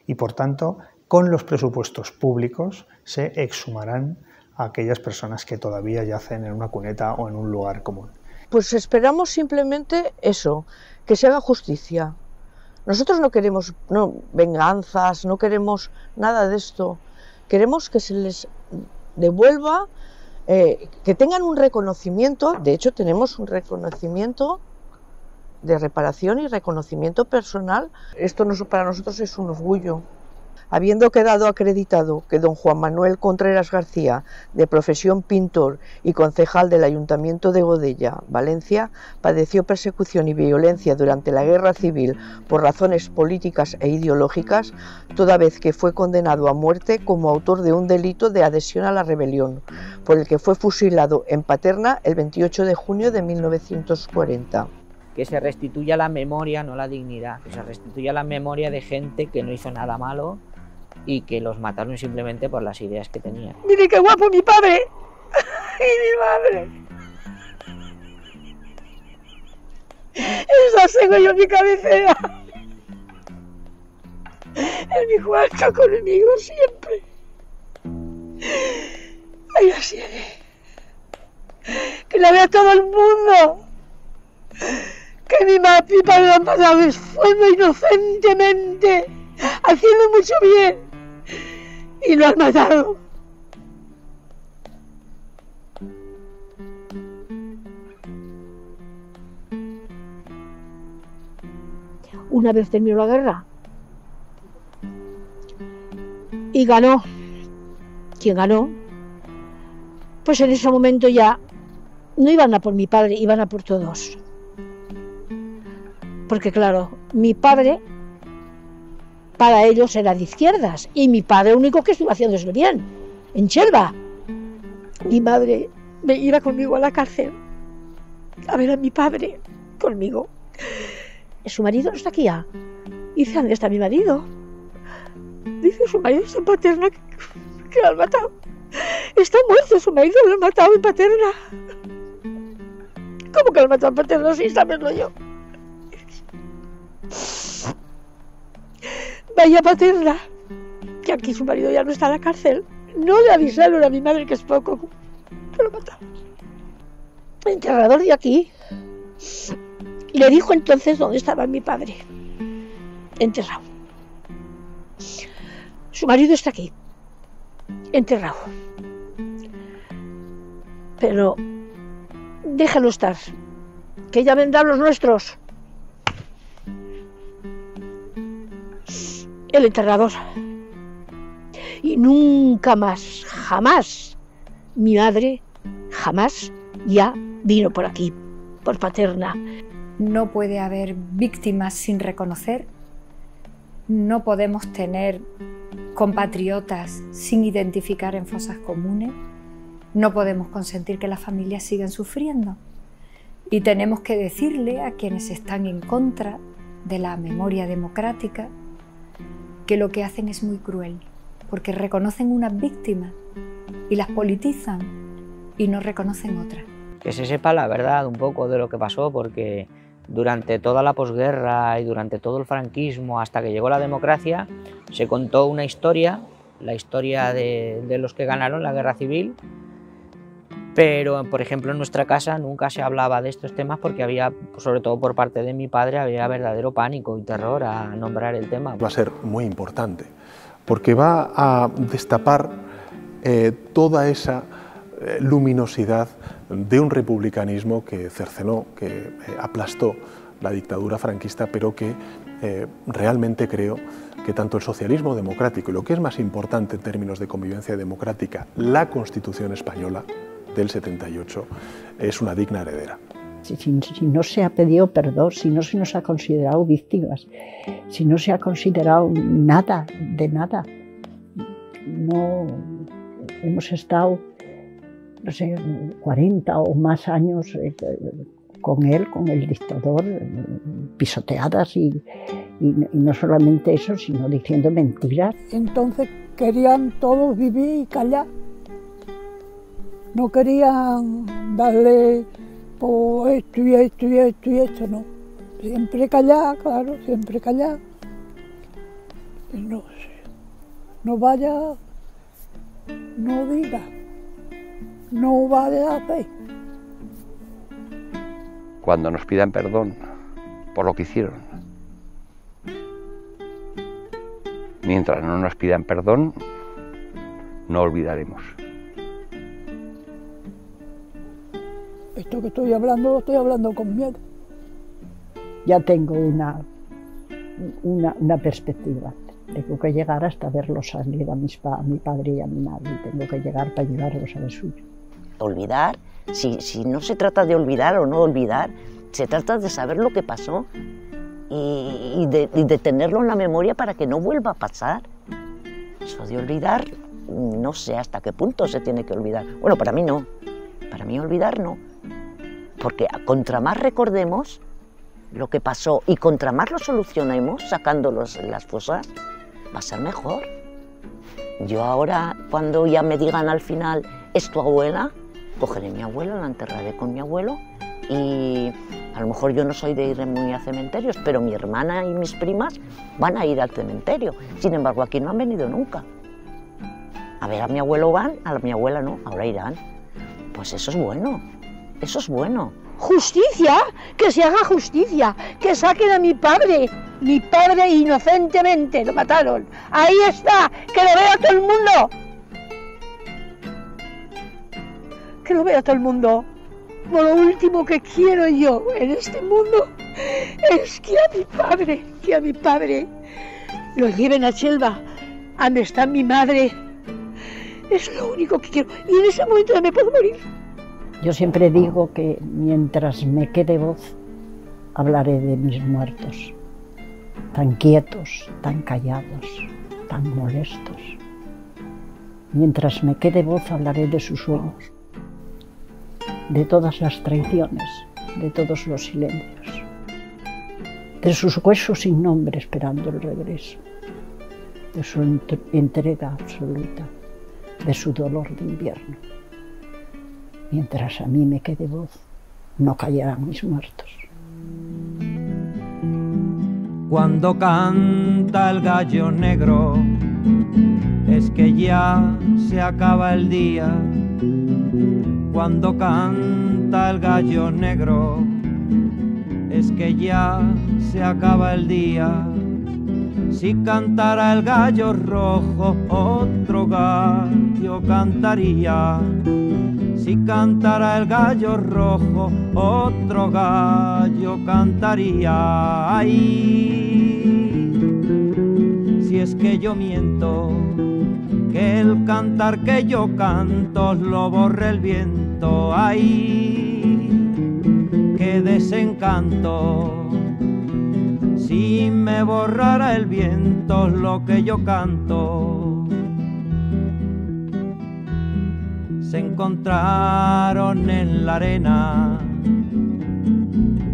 y, por tanto, con los presupuestos públicos se exhumarán a aquellas personas que todavía yacen en una cuneta o en un lugar común. Pues esperamos simplemente eso, que se haga justicia. Nosotros no queremos venganzas, no queremos nada de esto. Queremos que se les devuelva eh, que tengan un reconocimiento, de hecho tenemos un reconocimiento de reparación y reconocimiento personal. Esto para nosotros es un orgullo. Habiendo quedado acreditado que don Juan Manuel Contreras García, de profesión pintor y concejal del Ayuntamiento de Godella, Valencia, padeció persecución y violencia durante la Guerra Civil por razones políticas e ideológicas, toda vez que fue condenado a muerte como autor de un delito de adhesión a la rebelión, por el que fue fusilado en Paterna el 28 de junio de 1940 que se restituya la memoria, no la dignidad, que se restituya la memoria de gente que no hizo nada malo, y que los mataron simplemente por las ideas que tenían. ¡Mire qué guapo mi padre! ¡Y mi madre! Esa se yo mi cabecera. En mi cuarto conmigo siempre. Ahí la sigue. Que la vea todo el mundo. Que mi, mi padre lo han pasado fuego inocentemente! haciendo mucho bien y lo han matado. Una vez terminó la guerra y ganó quien ganó, pues en ese momento ya no iban a por mi padre, iban a por todos. Porque claro, mi padre para ellos era de izquierdas y mi padre único que estuvo haciendo es bien, en Chelva. Mi madre me iba conmigo a la cárcel a ver a mi padre conmigo. Su marido no está aquí ya. Dice, ¿dónde está mi marido? Dice, su marido está paterna, que, lo han matado. Está muerto, su marido lo han matado en paterna. ¿Cómo que lo han matado en paterna? Sí, saberlo yo. Vaya paterna, que aquí su marido ya no está en la cárcel. No le avisaron a mi madre que es poco, que lo mataron. Enterrador de aquí. Le dijo entonces dónde estaba mi padre, enterrado. Su marido está aquí, enterrado. Pero déjalo estar, que ya vendrán los nuestros. el enterrador. Y nunca más, jamás, mi madre, jamás ya vino por aquí, por paterna. No puede haber víctimas sin reconocer. No podemos tener compatriotas sin identificar en fosas comunes. No podemos consentir que las familias sigan sufriendo. Y tenemos que decirle a quienes están en contra de la memoria democrática que lo que hacen es muy cruel, porque reconocen una víctima y las politizan y no reconocen otra. Que se sepa la verdad un poco de lo que pasó, porque durante toda la posguerra y durante todo el franquismo, hasta que llegó la democracia, se contó una historia, la historia de, de los que ganaron la guerra civil, pero, por ejemplo, en nuestra casa nunca se hablaba de estos temas porque había, pues, sobre todo por parte de mi padre, había verdadero pánico y terror a nombrar el tema. Va a ser muy importante porque va a destapar eh, toda esa eh, luminosidad de un republicanismo que cercenó, que eh, aplastó la dictadura franquista, pero que realmente creo que tanto el socialismo democrático y lo que es más importante en términos de convivencia democrática, la Constitución española, del 78 es una digna heredera. Si, no se ha pedido perdón, si no se nos ha considerado víctimas, si no se ha considerado nada, de nada, no hemos estado, no sé, 40 o más años eh, con él, con el dictador, pisoteadas y, y no solamente eso, sino diciendo mentiras. Entonces querían todos vivir y callar no querían darle por pues, esto y esto y esto y esto, no. Siempre callar, claro, siempre callar. No, no vaya, no diga, no vaya a hacer. Cuando nos pidan perdón por lo que hicieron, mientras no nos pidan perdón, no olvidaremos. Esto que estoy hablando, estoy hablando con miedo. Ya tengo una, una, una perspectiva. Tengo que llegar hasta verlos salir a, mis, a mi padre y a mi madre. Tengo que llegar para llevarlos a suyo. Olvidar, si, si no se trata de olvidar o no olvidar, se trata de saber lo que pasó y, de, y, de, tenerlo en la memoria para que no vuelva a pasar. Eso de olvidar, no sé hasta qué punto se tiene que olvidar. Bueno, para mí no. Para mí olvidar no. Porque contra más recordemos lo que pasó y contra más lo solucionemos sacando los, las fosas, va a ser mejor. Yo ahora, cuando ya me digan al final, es tu abuela, cogeré a mi abuela, la enterraré con mi abuelo y a lo mejor yo no soy de ir muy a cementerios, pero mi hermana y mis primas van a ir al cementerio. Sin embargo, aquí no han venido nunca. A ver, a mi abuelo van, a mi abuela no, ahora irán. Pues eso es bueno. Eso es bueno. Justicia, que se haga justicia, que saquen a mi padre. Mi padre inocentemente lo mataron. Ahí está, que lo vea todo el mundo. Que lo vea todo el mundo. lo último que quiero yo en este mundo es que a mi padre, que a mi padre lo lleven a Chelva, donde está mi madre. Es lo único que quiero. Y en ese momento me puedo morir. Yo siempre digo que mientras me quede voz, hablaré de mis muertos, tan quietos, tan callados, tan molestos. Mientras me quede voz, hablaré de sus sueños, de todas las traiciones, de todos los silencios, de sus huesos sin nombre esperando el regreso, de su entrega absoluta, de su dolor de invierno. Mientras a mí me quede voz, no callarán mis muertos. Cuando canta el gallo negro, es que ya se acaba el día. Cuando canta el gallo negro, es que ya se acaba el día. Si cantara el gallo rojo, otro gallo cantaría. Si cantara el gallo rojo, otro gallo cantaría. Ay, si es que yo miento, que el cantar que yo canto lo borre el viento. Ay, que desencanto si me borrara el viento lo que yo canto. Se encontraron en la arena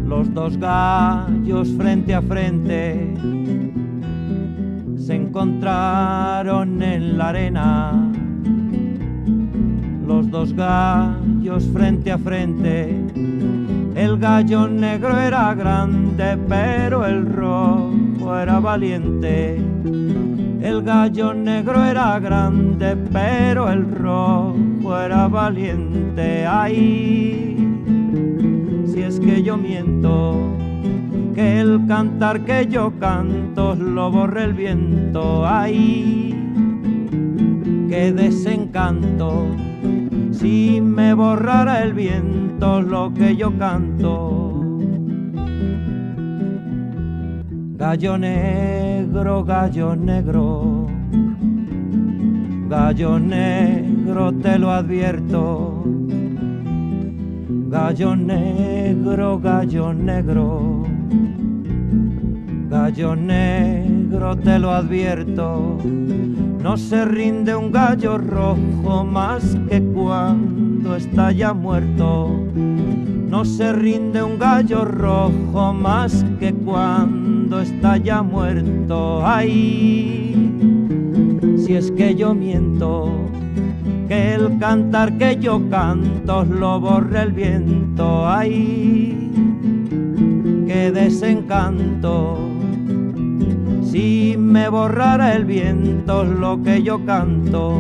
los dos gallos frente a frente. Se encontraron en la arena los dos gallos frente a frente el gallo negro era grande, pero el rojo era valiente. El gallo negro era grande, pero el rojo era valiente. Ay, si es que yo miento, que el cantar que yo canto lo borre el viento. Ay qué desencanto. Si me borrara el viento lo que yo canto. Gallo negro, gallo negro, gallo negro te lo advierto. Gallo negro, gallo negro, gallo negro te lo advierto no se rinde un gallo rojo más que cuando está ya muerto. No se rinde un gallo rojo más que cuando está ya muerto. Ay, si es que yo miento, que el cantar que yo canto lo borra el viento. Ay, qué desencanto si me borrará el viento lo que yo canto.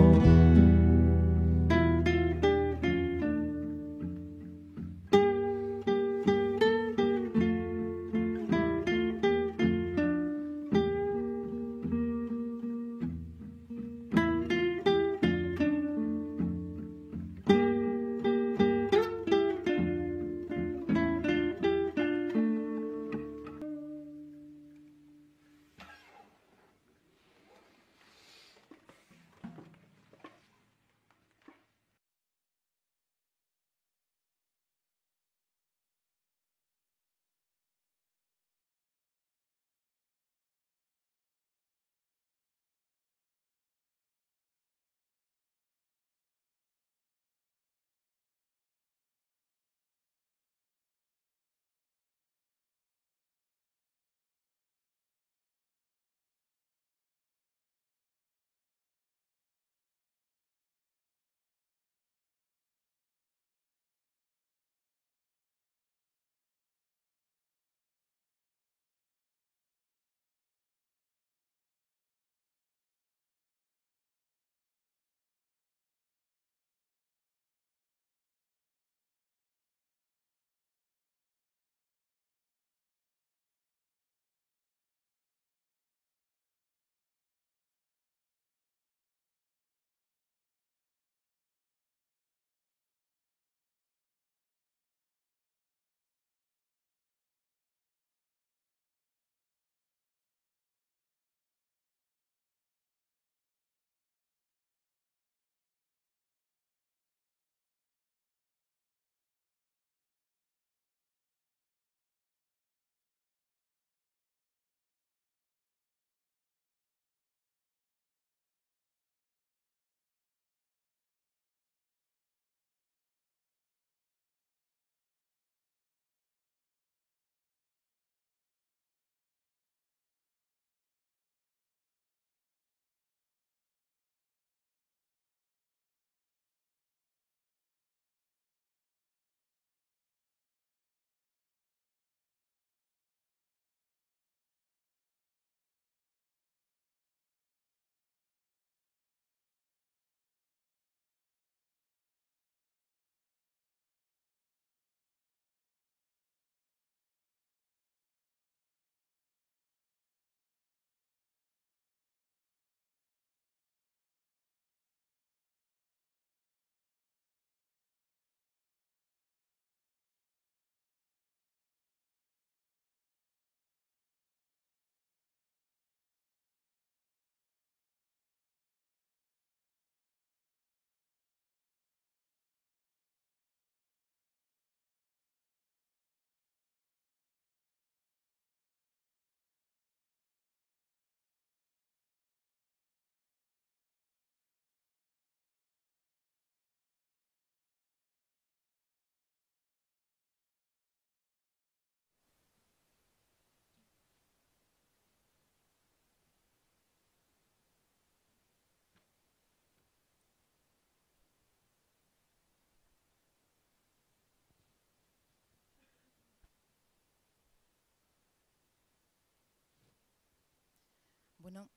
Bueno,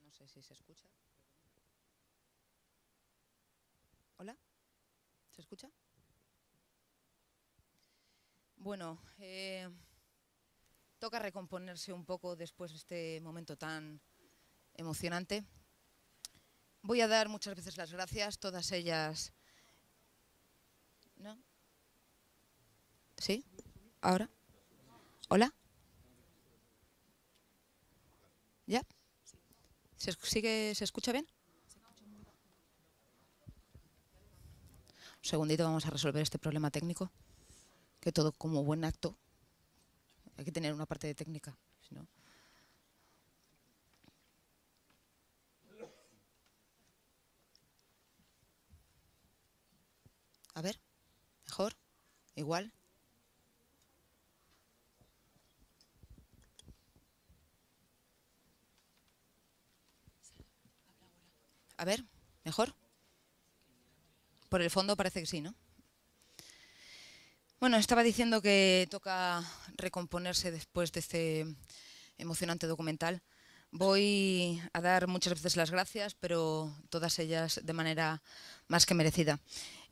no sé si se escucha. ¿Hola? ¿Se escucha? Bueno, eh, toca recomponerse un poco después de este momento tan emocionante. Voy a dar muchas veces las gracias, todas ellas... ¿No? ¿Sí? ¿Ahora? ¿Hola? ¿Ya? ¿Se, sigue, ¿se escucha bien? Un segundito, vamos a resolver este problema técnico, que todo como buen acto hay que tener una parte de técnica, no... A ver, mejor, igual. A ver, mejor. Por el fondo parece que sí, ¿no? Bueno, estaba diciendo que toca recomponerse después de este emocionante documental. Voy a dar muchas veces las gracias, pero todas ellas de manera más que merecida.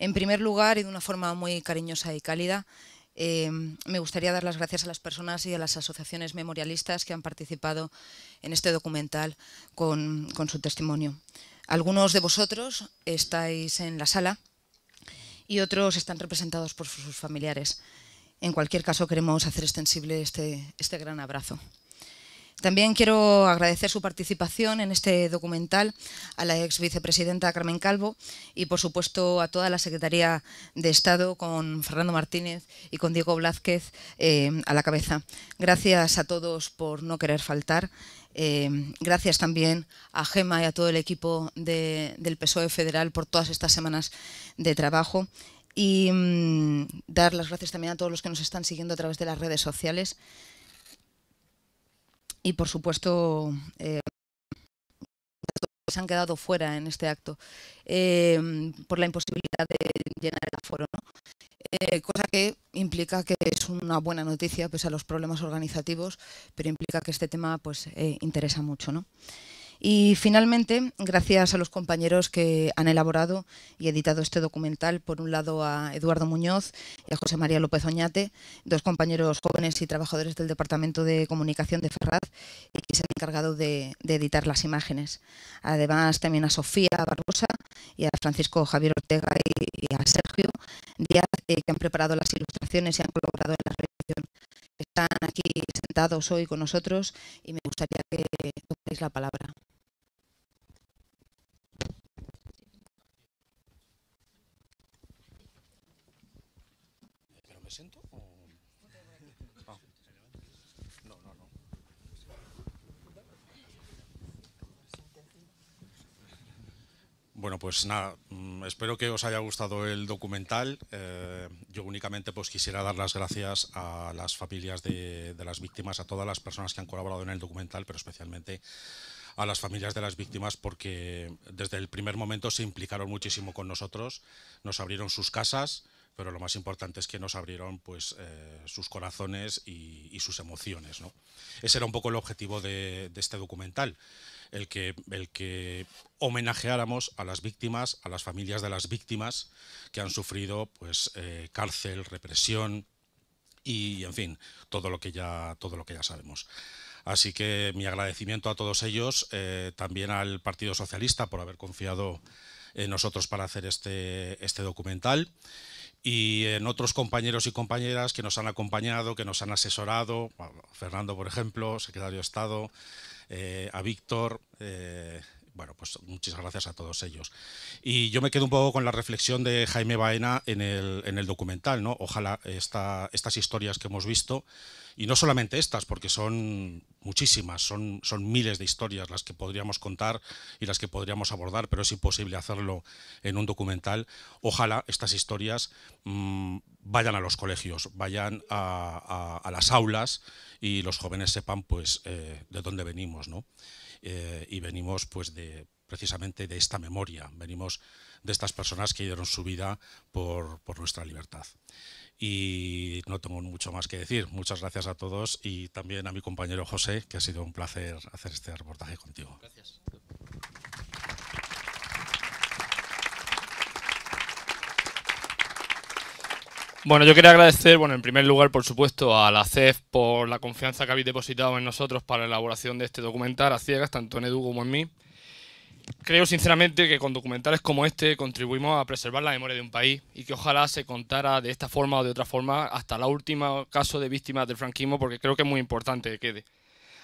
En primer lugar, y de una forma muy cariñosa y cálida, eh, me gustaría dar las gracias a las personas y a las asociaciones memorialistas que han participado en este documental con su testimonio. Algunos de vosotros estáis en la sala y otros están representados por sus familiares. En cualquier caso, queremos hacer extensible este, este, gran abrazo. También quiero agradecer su participación en este documental a la ex vicepresidenta Carmen Calvo y, por supuesto, a toda la Secretaría de Estado con Fernando Martínez y con Diego Blázquez eh, a la cabeza. Gracias a todos por no querer faltar eh, gracias también a Gema y a todo el equipo del PSOE Federal por todas estas semanas de trabajo y mm, dar las gracias también a todos los que nos están siguiendo a través de las redes sociales y por supuesto a eh, que se han quedado fuera en este acto eh, por la imposibilidad de llenar el aforo. Eh, cosa que implica que es una buena noticia pese a los problemas organizativos, pero implica que este tema pues, eh, interesa mucho. ¿no? Y finalmente, gracias a los compañeros que han elaborado y editado este documental, por un lado a Eduardo Muñoz y a José María López Oñate, dos compañeros jóvenes y trabajadores del Departamento de Comunicación de Ferraz y que se han encargado de, editar las imágenes. Además, también a Sofía Barbosa y a Francisco Javier Ortega y, a Sergio Díaz, eh, que han preparado las ilustraciones y han colaborado en la redacción. Están aquí sentados hoy con nosotros y me gustaría que toméis la palabra. bueno, pues nada, mm, espero que os haya gustado el documental. Eh, yo únicamente pues quisiera dar las gracias a las familias de, las víctimas, a todas las personas que han colaborado en el documental, pero especialmente a las familias de las víctimas porque desde el primer momento se implicaron muchísimo con nosotros, nos abrieron sus casas, pero lo más importante es que nos abrieron pues, eh, sus corazones y, sus emociones. ¿no? Ese era un poco el objetivo de, de este documental el que, el que homenajeáramos a las víctimas, a las familias de las víctimas que han sufrido pues, eh, cárcel, represión y, en fin, todo lo que ya, todo lo que ya sabemos. Así que mi agradecimiento a todos ellos, eh, también al Partido Socialista por haber confiado en nosotros para hacer este, este documental y en otros compañeros y compañeras que nos han acompañado, que nos han asesorado, Fernando por ejemplo, secretario de Estado, eh, a Víctor, eh, bueno, pues muchas gracias a todos ellos. Y yo me quedo un poco con la reflexión de Jaime Baena en el, documental, ¿no? Ojalá estas historias que hemos visto, y no solamente estas, porque son muchísimas, son, miles de historias las que podríamos contar y las que podríamos abordar, pero es imposible hacerlo en un documental. Ojalá estas historias mm, vayan a los colegios, vayan a, las aulas y los jóvenes sepan pues eh, de dónde venimos, ¿no? Eh, y venimos pues de precisamente de esta memoria, venimos de estas personas que dieron su vida por, por nuestra libertad. Y no tengo mucho más que decir. Muchas gracias a todos y también a mi compañero José, que ha sido un placer hacer este reportaje contigo. Gracias. Bueno, yo quería agradecer, bueno, en primer lugar, por supuesto, a la CEF por la confianza que habéis depositado en nosotros para la elaboración de este documental a ciegas, tanto en Edu como en mí. Creo sinceramente que con documentales como este contribuimos a preservar la memoria de un país y que ojalá se contara de esta forma o de otra forma hasta la última caso de víctimas del franquismo porque creo que es muy importante que quede.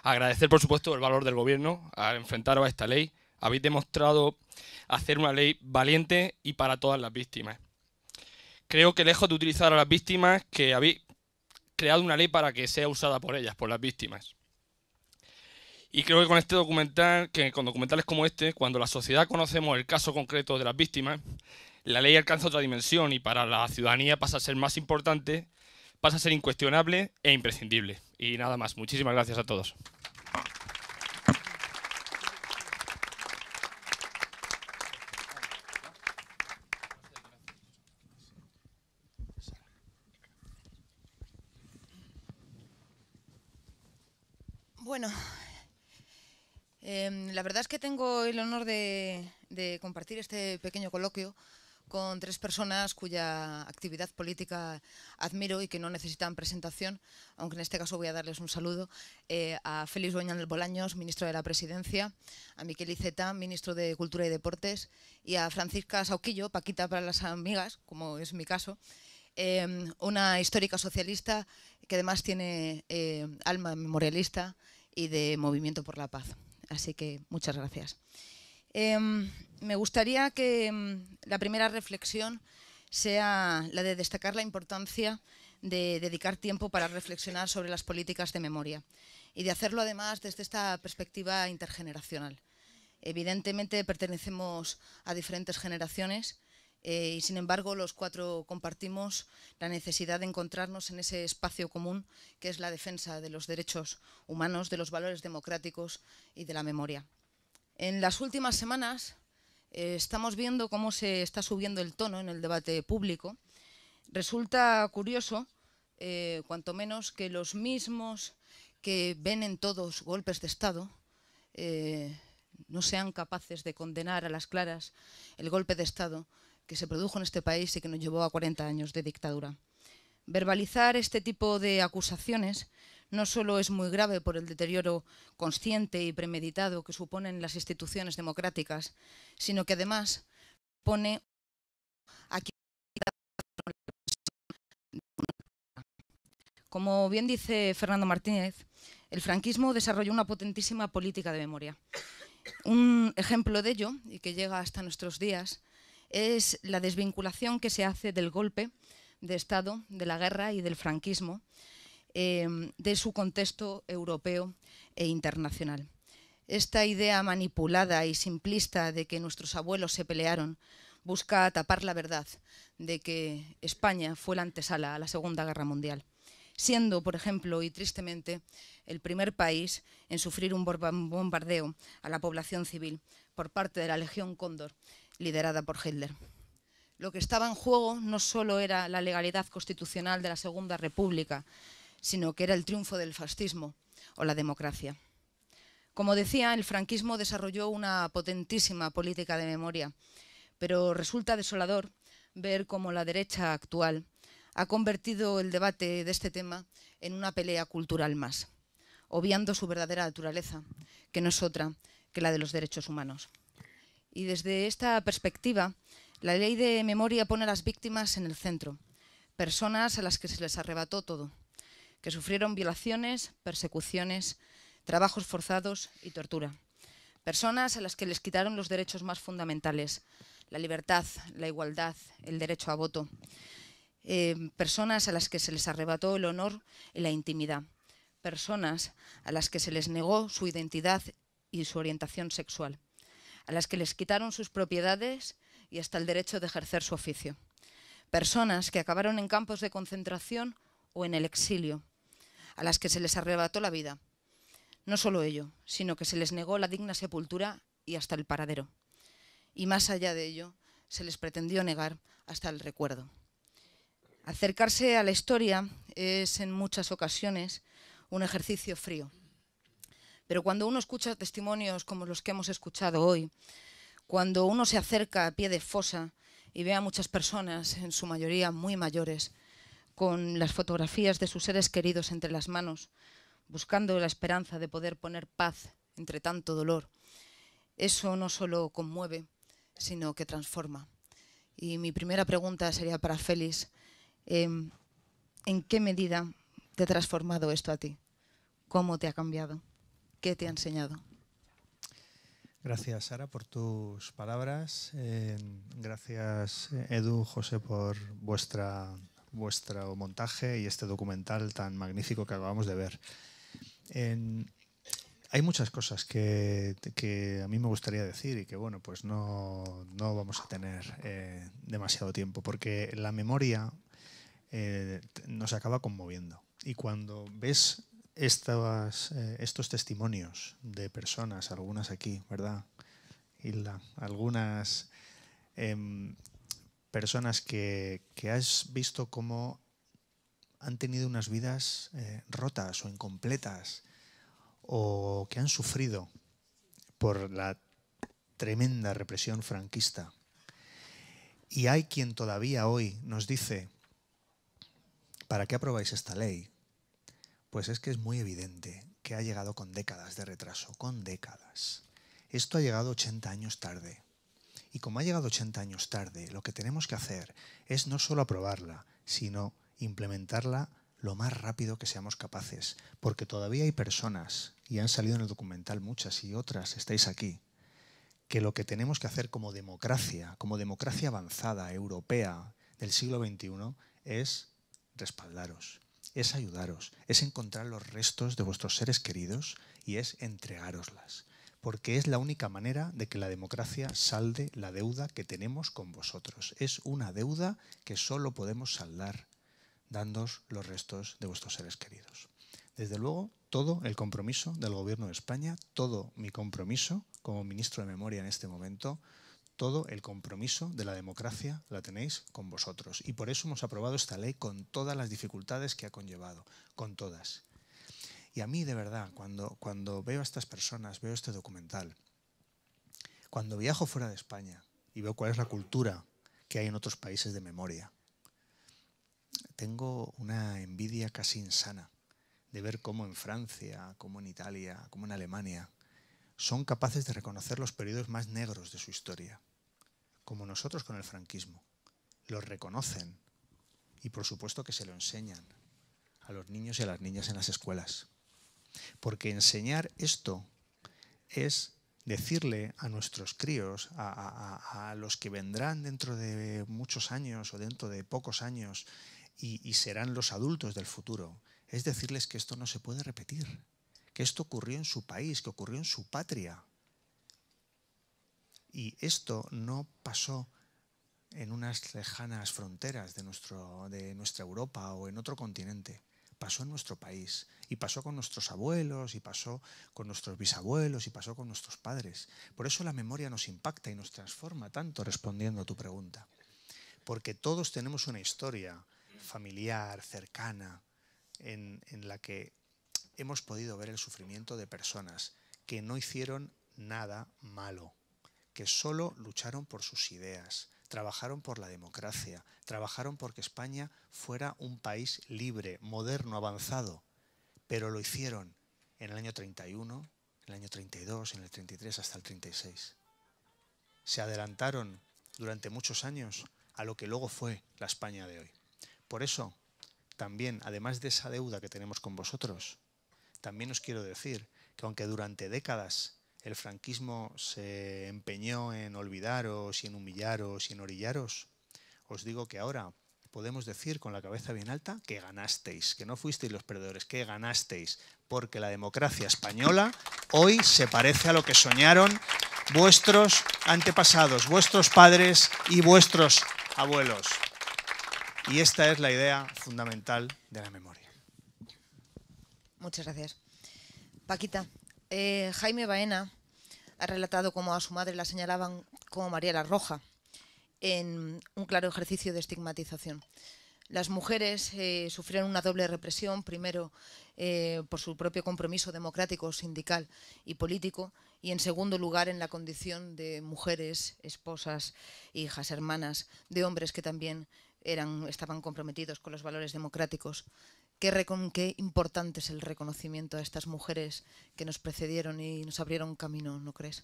Agradecer por supuesto el valor del gobierno al enfrentaros a esta ley. Habéis demostrado hacer una ley valiente y para todas las víctimas. Creo que lejos de utilizar a las víctimas, que habéis creado una ley para que sea usada por ellas, por las víctimas. Y creo que con este documental, que con documentales como este, cuando la sociedad conocemos el caso concreto de las víctimas, la ley alcanza otra dimensión y para la ciudadanía pasa a ser más importante, pasa a ser incuestionable e imprescindible. Y nada más. Muchísimas gracias a todos. Bueno, em, la verdad es que tengo el honor de, compartir este pequeño coloquio con tres personas cuya actividad política admiro y que no necesitan presentación, aunque en este caso voy a darles un saludo, eh, a Félix Bolaños, ministro de la Presidencia, a Miquel Iceta, ministro de Cultura y Deportes, y a Francisca Sauquillo, Paquita para las amigas, como es mi caso, em, una histórica socialista que además tiene eh, alma memorialista, y de Movimiento por la Paz. Así que muchas gracias. Em, me gustaría que em, la primera reflexión sea la de destacar la importancia de dedicar tiempo para reflexionar sobre las políticas de memoria y de hacerlo además desde esta perspectiva intergeneracional. Evidentemente pertenecemos a diferentes generaciones eh, sin embargo los cuatro compartimos la necesidad de encontrarnos en ese espacio común que es la defensa de los derechos humanos, de los valores democráticos y de la memoria. En las últimas semanas eh, estamos viendo cómo se está subiendo el tono en el debate público. Resulta curioso, eh, cuanto menos, que los mismos que ven en todos golpes de Estado, no sean capaces de condenar a las claras el golpe de Estado que se produjo en este país y que nos llevó a 40 años de dictadura. Verbalizar este tipo de acusaciones no solo es muy grave por el deterioro consciente y premeditado que suponen las instituciones democráticas, sino que además pone aquí Como bien dice Fernando Martínez, el franquismo desarrolló una potentísima política de memoria. Un ejemplo de ello, y que llega hasta nuestros días, es la desvinculación que se hace del golpe de Estado, de la guerra y del franquismo, eh, de su contexto europeo e internacional. Esta idea manipulada y simplista de que nuestros abuelos se pelearon busca tapar la verdad de que España fue la antesala a la Segunda Guerra Mundial, siendo, por ejemplo, y tristemente, el primer país en sufrir un bombardeo a la población civil por parte de la Legión Cóndor liderada por Hitler. Lo que estaba en juego no solo era la legalidad constitucional de la Segunda República, sino que era el triunfo del fascismo o la democracia. Como decía, el franquismo desarrolló una potentísima política de memoria, pero resulta desolador ver cómo la derecha actual ha convertido el debate de este tema en una pelea cultural más, obviando su verdadera naturaleza, que no es otra que la de los derechos humanos. Y desde esta perspectiva, la ley de memoria pone a las víctimas en el centro, personas a las que se les arrebató todo, que sufrieron violaciones, persecuciones, trabajos forzados y tortura. Personas a las que les quitaron los derechos más fundamentales, la libertad, la igualdad, el derecho a voto. Eh, personas a las que se les arrebató el honor y la intimidad. Personas a las que se les negó su identidad y su orientación sexual a las que les quitaron sus propiedades y hasta el derecho de ejercer su oficio. Personas que acabaron en campos de concentración o en el exilio, a las que se les arrebató la vida. No solo ello, sino que se les negó la digna sepultura y hasta el paradero. Y más allá de ello, se les pretendió negar hasta el recuerdo. Acercarse a la historia es en muchas ocasiones un ejercicio frío pero cuando uno escucha testimonios como los que hemos escuchado hoy, cuando uno se acerca a pie de fosa y ve a muchas personas, en su mayoría muy mayores, con las fotografías de sus seres queridos entre las manos, buscando la esperanza de poder poner paz entre tanto dolor, eso no solo conmueve, sino que transforma. Y mi primera pregunta sería para Félix, em, ¿en qué medida te ha transformado esto a ti? ¿Cómo te ha cambiado? ¿Qué te ha enseñado? Gracias, Sara, por tus palabras. Eh, gracias, Edu, José, por vuestra, vuestro montaje y este documental tan magnífico que acabamos de ver. hay muchas cosas que, a mí me gustaría decir y que, bueno, pues no, vamos a tener eh, demasiado tiempo, porque la memoria eh, nos acaba conmoviendo. Y cuando ves eh, estos testimonios de personas, algunas aquí, ¿verdad? Hilda, algunas em, personas que, has visto cómo han tenido unas vidas eh, rotas o incompletas o que han sufrido por la tremenda represión franquista. Y hay quien todavía hoy nos dice, ¿para qué aprobáis esta ley? Pues es que es muy evidente que ha llegado con décadas de retraso, con décadas. Esto ha llegado 80 años tarde. Y como ha llegado 80 años tarde, lo que tenemos que hacer es no solo aprobarla, sino implementarla lo más rápido que seamos capaces, porque todavía hay personas, y han salido en el documental muchas y otras, estáis aquí, que lo que tenemos que hacer como democracia, como democracia avanzada europea del siglo XXI, es respaldaros, es ayudaros, es encontrar los restos de vuestros seres queridos y es entregároslas, porque es la única manera de que la democracia salde la deuda que tenemos con vosotros. Es una deuda que solo podemos saldar dándos los restos de vuestros seres queridos. Desde luego, todo el compromiso del Gobierno de España, todo mi compromiso como ministro de Memoria en este momento, todo, el compromiso de la democracia la tenéis con vosotros. Y por eso hemos aprobado esta ley con todas las dificultades que ha conllevado, con todas. Y a mí, de verdad, cuando, cuando veo a estas personas, veo este documental, cuando viajo fuera de España y veo cuál es la cultura que hay en otros países de memoria, tengo una envidia casi insana de ver cómo en Francia, cómo en Italia, cómo en Alemania, son capaces de reconocer los periodos más negros de su historia como nosotros con el franquismo. Lo reconocen y por supuesto que se lo enseñan a los niños y a las niñas en las escuelas. Porque enseñar esto es decirle a nuestros críos, a, los que vendrán dentro de muchos años o dentro de pocos años y serán los adultos del futuro, es decirles que esto no se puede repetir, que esto ocurrió en su país, que ocurrió en su patria, y esto no pasó en unas lejanas fronteras de, de nuestra Europa o en otro continente. Pasó en nuestro país y pasó con nuestros abuelos y pasó con nuestros bisabuelos y pasó con nuestros padres. Por eso la memoria nos impacta y nos transforma tanto respondiendo a tu pregunta. Porque todos tenemos una historia familiar, cercana, en, en la que hemos podido ver el sufrimiento de personas que no hicieron nada malo que solo lucharon por sus ideas, trabajaron por la democracia, trabajaron porque España fuera un país libre, moderno, avanzado, pero lo hicieron en el año 31, en el año 32, en el 33 hasta el 36. Se adelantaron durante muchos años a lo que luego fue la España de hoy. Por eso, también, además de esa deuda que tenemos con vosotros, también os quiero decir que aunque durante décadas el franquismo se empeñó en olvidaros y en humillaros y en orillaros, os digo que ahora podemos decir con la cabeza bien alta que ganasteis, que no fuisteis los perdedores, que ganasteis, porque la democracia española hoy se parece a lo que soñaron vuestros antepasados, vuestros padres y vuestros abuelos. Y esta es la idea fundamental de la memoria. Muchas gracias. Paquita, eh, Jaime Baena ha relatado cómo a su madre la señalaban como María la Roja, en un claro ejercicio de estigmatización. Las mujeres eh, sufrieron una doble represión, primero eh, por su propio compromiso democrático, sindical y político, y en segundo lugar en la condición de mujeres, esposas, hijas, hermanas, de hombres que también eran, estaban comprometidos con los valores democráticos qué, importante es el reconocimiento a estas mujeres que nos precedieron y nos abrieron camino, ¿no crees?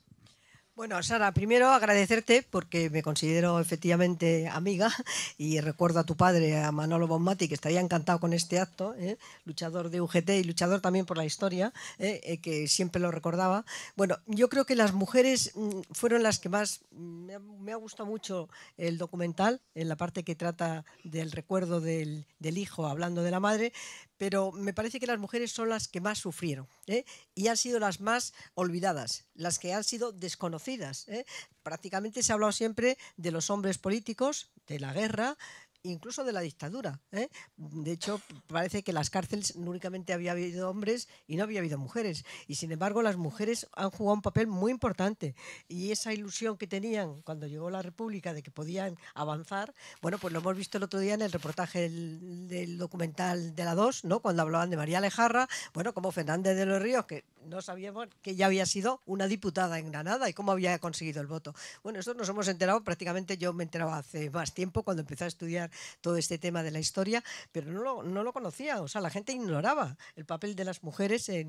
Bueno, Sara, primero agradecerte porque me considero efectivamente amiga y recuerdo a tu padre, a Manolo Bonmati, que estaría encantado con este acto, ¿eh? luchador de UGT y luchador también por la historia, ¿eh? Eh, que siempre lo recordaba. Bueno, yo creo que las mujeres mm, fueron las que más mm, me ha, gustado mucho el documental, en la parte que trata del recuerdo del hijo hablando de la madre, pero me parece que las mujeres son las que más sufrieron ¿eh? y han sido las más olvidadas, las que han sido desconocidas. ¿eh? Prácticamente se ha hablado siempre de los hombres políticos, de la guerra, incluso de la dictadura. ¿eh? De hecho, parece que en las cárceles únicamente había habido hombres y no había habido mujeres. Y sin embargo, las mujeres han jugado un papel muy importante. Y esa ilusión que tenían cuando llegó la República de que podían avanzar, bueno, pues lo hemos visto el otro día en el reportaje del, documental de la 2, ¿no? cuando hablaban de María Lejarra, bueno, como Fernández de los Ríos, que no sabíamos que ya había sido una diputada en Granada y cómo había conseguido el voto. Bueno, eso nos hemos enterado prácticamente, yo me enteraba hace más tiempo cuando empecé a estudiar todo este tema de la historia, pero no lo, no lo conocía, o sea, la gente ignoraba el papel de las mujeres en,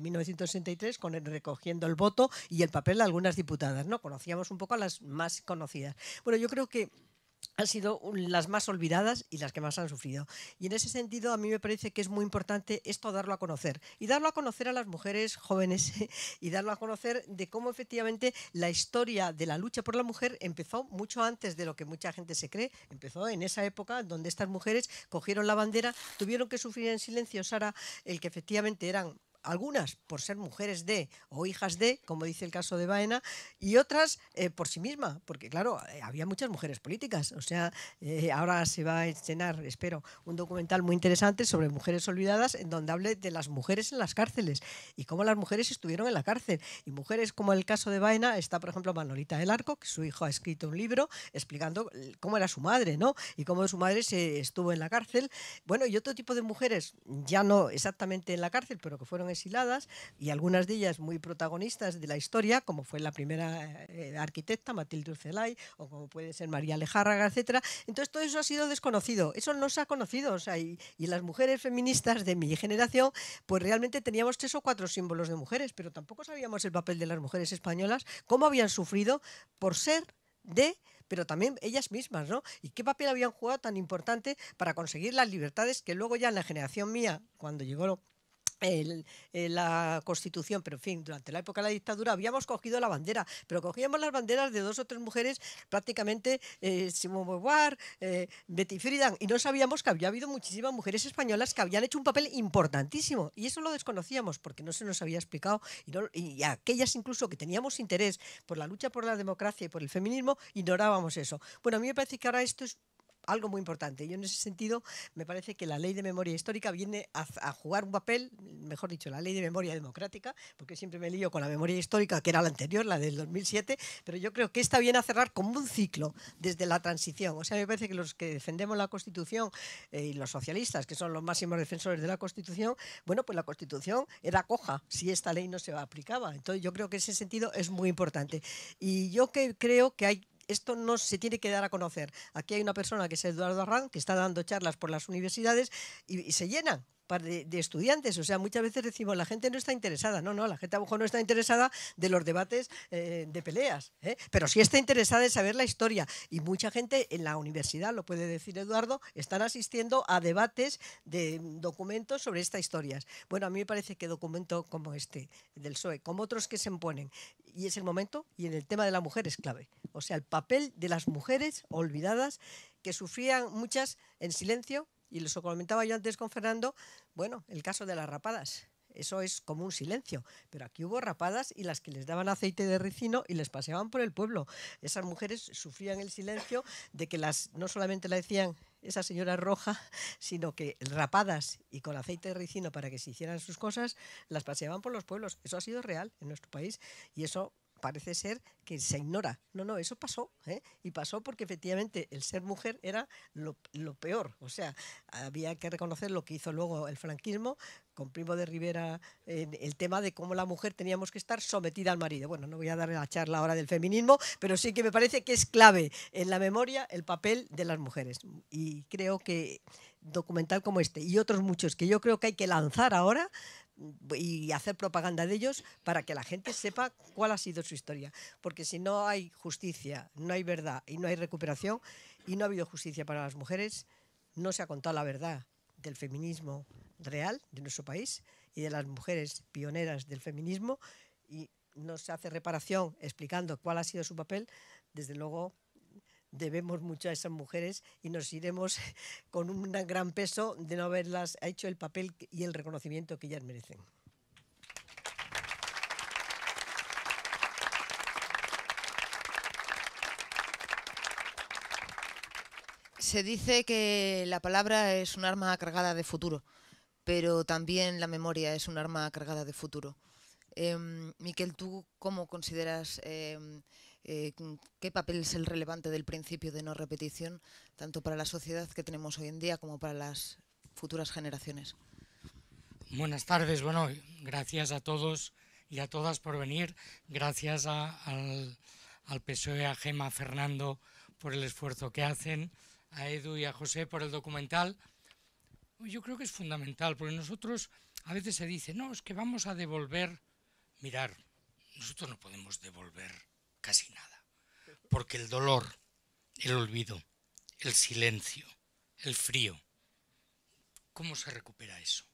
1963 con recogiendo el voto y el papel de algunas diputadas, ¿no? Conocíamos un poco a las más conocidas. Bueno, yo creo que han sido las más olvidadas y las que más han sufrido. Y en ese sentido, a mí me parece que es muy importante esto darlo a conocer. Y darlo a conocer a las mujeres jóvenes y darlo a conocer de cómo efectivamente la historia de la lucha por la mujer empezó mucho antes de lo que mucha gente se cree. Empezó en esa época donde estas mujeres cogieron la bandera, tuvieron que sufrir en silencio, Sara, el que efectivamente eran algunas por ser mujeres de o hijas de, como dice el caso de Baena, y otras eh, por sí misma, porque claro, eh, había muchas mujeres políticas. O sea, eh, ahora se va a estrenar, espero, un documental muy interesante sobre mujeres olvidadas, en donde hable de las mujeres en las cárceles y cómo las mujeres estuvieron en la cárcel. Y mujeres como el caso de Baena, está por ejemplo Manolita del Arco, que su hijo ha escrito un libro explicando cómo era su madre, ¿no? Y cómo su madre se estuvo en la cárcel. Bueno, y otro tipo de mujeres, ya no exactamente en la cárcel, pero que fueron exiladas y algunas de ellas muy protagonistas de la historia, como fue la primera eh, arquitecta, Matilde Urcelay, o como puede ser María Lejárraga, etcétera. Entonces todo eso ha sido desconocido, eso no se ha conocido. O y, y, las mujeres feministas de mi generación, pues realmente teníamos tres o cuatro símbolos de mujeres, pero tampoco sabíamos el papel de las mujeres españolas, cómo habían sufrido por ser de pero también ellas mismas, ¿no? ¿Y qué papel habían jugado tan importante para conseguir las libertades que luego ya en la generación mía, cuando llegó el, eh, la constitución, pero en fin, durante la época de la dictadura habíamos cogido la bandera, pero cogíamos las banderas de dos o tres mujeres, prácticamente eh, Simón Beauvoir, eh, Betty Friedan, y no sabíamos que había habido muchísimas mujeres españolas que habían hecho un papel importantísimo, y eso lo desconocíamos porque no se nos había explicado, y, y aquellas incluso que teníamos interés por la lucha por la democracia y por el feminismo, ignorábamos eso. Bueno, a mí me parece que ahora esto es algo muy importante. Yo en ese sentido me parece que la ley de memoria histórica viene a, jugar un papel, mejor dicho, la ley de memoria democrática, porque siempre me lío con la memoria histórica, que era la anterior, la del 2007, pero yo creo que esta viene a cerrar como un ciclo desde la transición. O sea, me parece que los que defendemos la Constitución eh, y los socialistas, que son los máximos defensores de la Constitución, bueno, pues la Constitución era coja si esta ley no se aplicaba. Entonces yo creo que ese sentido es muy importante. Y yo que creo que hay esto no se tiene que dar a conocer. Aquí hay una persona que es Eduardo arran que está dando charlas por las universidades y se llenan, de, estudiantes. O sea, muchas veces decimos, la gente no está interesada. No, no, la gente a lo mejor no está interesada de los debates eh, de peleas, ¿eh? pero sí está interesada en saber la historia. Y mucha gente en la universidad, lo puede decir Eduardo, están asistiendo a debates de documentos sobre estas historias. Bueno, a mí me parece que documento como este, del PSOE, como otros que se imponen, y es el momento, y en el tema de la mujer es clave. O sea, el papel de las mujeres olvidadas que sufrían muchas en silencio y lo comentaba yo antes con Fernando, bueno, el caso de las rapadas. Eso es como un silencio, pero aquí hubo rapadas y las que les daban aceite de ricino y les paseaban por el pueblo. Esas mujeres sufrían el silencio de que las no solamente la decían esa señora roja, sino que rapadas y con aceite de ricino para que se hicieran sus cosas, las paseaban por los pueblos. Eso ha sido real en nuestro país y eso parece ser que se ignora. No, no, eso pasó. ¿eh? Y pasó porque efectivamente el ser mujer era lo, lo, peor. O sea, había que reconocer lo que hizo luego el franquismo con Primo de Rivera el tema de cómo la mujer teníamos que estar sometida al marido. Bueno, no voy a dar la charla ahora del feminismo, pero sí que me parece que es clave en la memoria el papel de las mujeres. Y creo que documental como este y otros muchos que yo creo que hay que lanzar ahora y hacer propaganda de ellos para que la gente sepa cuál ha sido su historia. Porque si no hay justicia, no hay verdad y no hay recuperación y no ha habido justicia para las mujeres, no se ha contado la verdad del feminismo, real de nuestro país y de las mujeres pioneras del feminismo y nos hace reparación explicando cuál ha sido su papel, desde luego debemos mucho a esas mujeres y nos iremos con un gran peso de no haberlas hecho el papel y el reconocimiento que ellas merecen. Se dice que la palabra es un arma cargada de futuro pero también la memoria es un arma cargada de futuro. Em, Miquel, ¿tú cómo consideras em, eh, qué papel es el relevante del principio de no repetición, tanto para la sociedad que tenemos hoy en día como para las futuras generaciones? Buenas tardes, bueno, gracias a todos y a todas por venir, gracias al, al PSOE, a Gema, a Fernando por el esfuerzo que hacen, a Edu y a José por el documental. Yo creo que es fundamental, porque nosotros a veces se dice, no, es que vamos a devolver, mirar, nosotros no podemos devolver casi nada, porque el dolor, el olvido, el silencio, el frío, ¿cómo se recupera eso?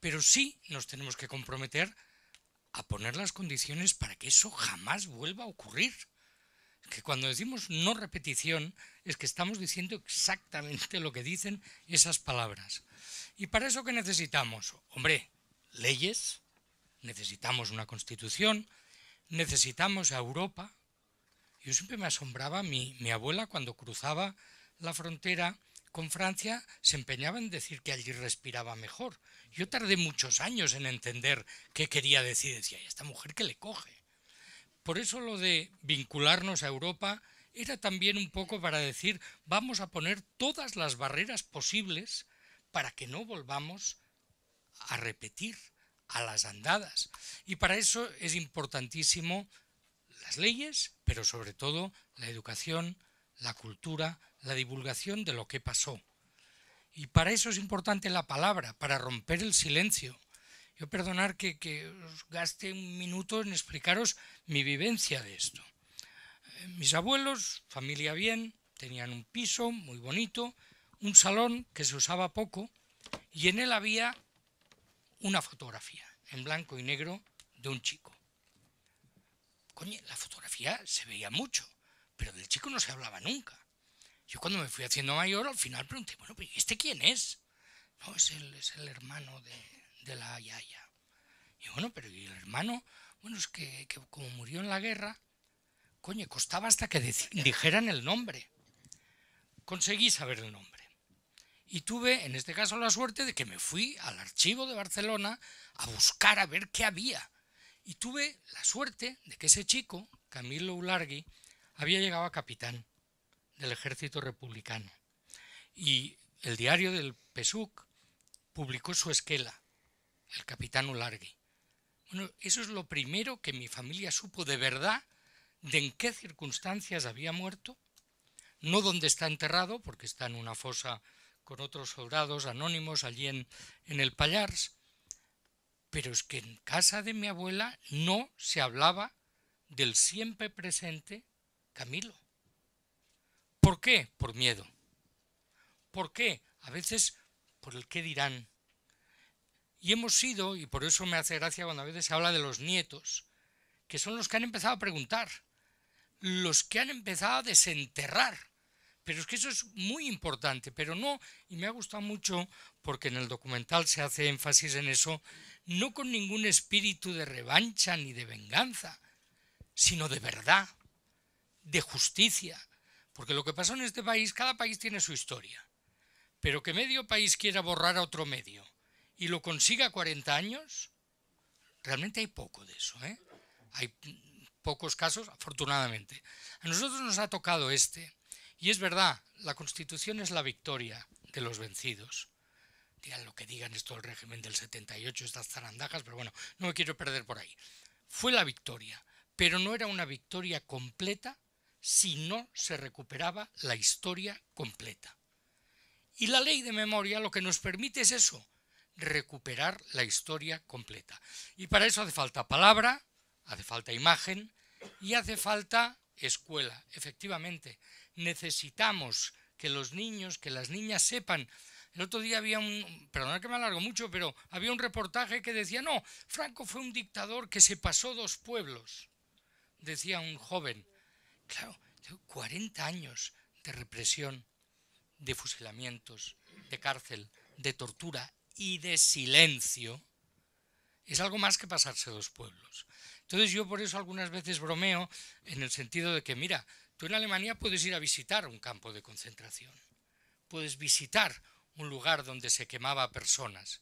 Pero sí nos tenemos que comprometer a poner las condiciones para que eso jamás vuelva a ocurrir que cuando decimos no repetición es que estamos diciendo exactamente lo que dicen esas palabras. ¿Y para eso qué necesitamos? Hombre, leyes, necesitamos una constitución, necesitamos a Europa. Yo siempre me asombraba, mi, mi abuela cuando cruzaba la frontera con Francia se empeñaba en decir que allí respiraba mejor. Yo tardé muchos años en entender qué quería decir. Decía, ¿y esta mujer que le coge? Por eso lo de vincularnos a Europa era también un poco para decir, vamos a poner todas las barreras posibles para que no volvamos a repetir a las andadas. Y para eso es importantísimo las leyes, pero sobre todo la educación, la cultura, la divulgación de lo que pasó. Y para eso es importante la palabra, para romper el silencio, yo perdonar que, os gaste un minuto en explicaros mi vivencia de esto. Eh, mis abuelos, familia bien, tenían un piso muy bonito, un salón que se usaba poco y en él había una fotografía en blanco y negro de un chico. Coño, la fotografía se veía mucho, pero del chico no se hablaba nunca. Yo cuando me fui haciendo mayor, al final pregunté, bueno, ¿este quién es? No, es el hermano de, de la Yaya. Y bueno, pero el hermano, bueno, es que, que como murió en la guerra, coño, costaba hasta que dijeran el nombre. Conseguí saber el nombre. Y tuve, en este caso, la suerte de que me fui al archivo de Barcelona a buscar a ver qué había. Y tuve la suerte de que ese chico, Camilo Ulargui, había llegado a capitán del ejército republicano. Y el diario del PSUC publicó su esquela, el capitán Ulargui. Bueno, eso es lo primero que mi familia supo de verdad de en qué circunstancias había muerto, no dónde está enterrado, porque está en una fosa con otros soldados anónimos allí en, en el Pallars, pero es que en casa de mi abuela no se hablaba del siempre presente Camilo. ¿Por qué? Por miedo. ¿Por qué? A veces por el qué dirán, y hemos sido, y por eso me hace gracia cuando a veces se habla de los nietos, que son los que han empezado a preguntar, los que han empezado a desenterrar. Pero es que eso es muy importante, pero no, y me ha gustado mucho porque en el documental se hace énfasis en eso, no con ningún espíritu de revancha ni de venganza, sino de verdad, de justicia. Porque lo que pasó en este país, cada país tiene su historia, pero que medio país quiera borrar a otro medio y lo consiga a 40 años, realmente hay poco de eso. ¿eh? Hay pocos casos, afortunadamente. A nosotros nos ha tocado este. Y es verdad, la constitución es la victoria de los vencidos. Digan lo que digan esto del régimen del 78, estas zarandajas, pero bueno, no me quiero perder por ahí. Fue la victoria, pero no era una victoria completa si no se recuperaba la historia completa. Y la ley de memoria lo que nos permite es eso, recuperar la historia completa. Y para eso hace falta palabra, hace falta imagen y hace falta escuela. Efectivamente, necesitamos que los niños, que las niñas sepan. El otro día había un, perdona que me alargo mucho, pero había un reportaje que decía, no, Franco fue un dictador que se pasó dos pueblos, decía un joven. Claro, 40 años de represión, de fusilamientos, de cárcel, de tortura y de silencio, es algo más que pasarse dos pueblos. Entonces yo por eso algunas veces bromeo en el sentido de que, mira, tú en Alemania puedes ir a visitar un campo de concentración, puedes visitar un lugar donde se quemaba personas.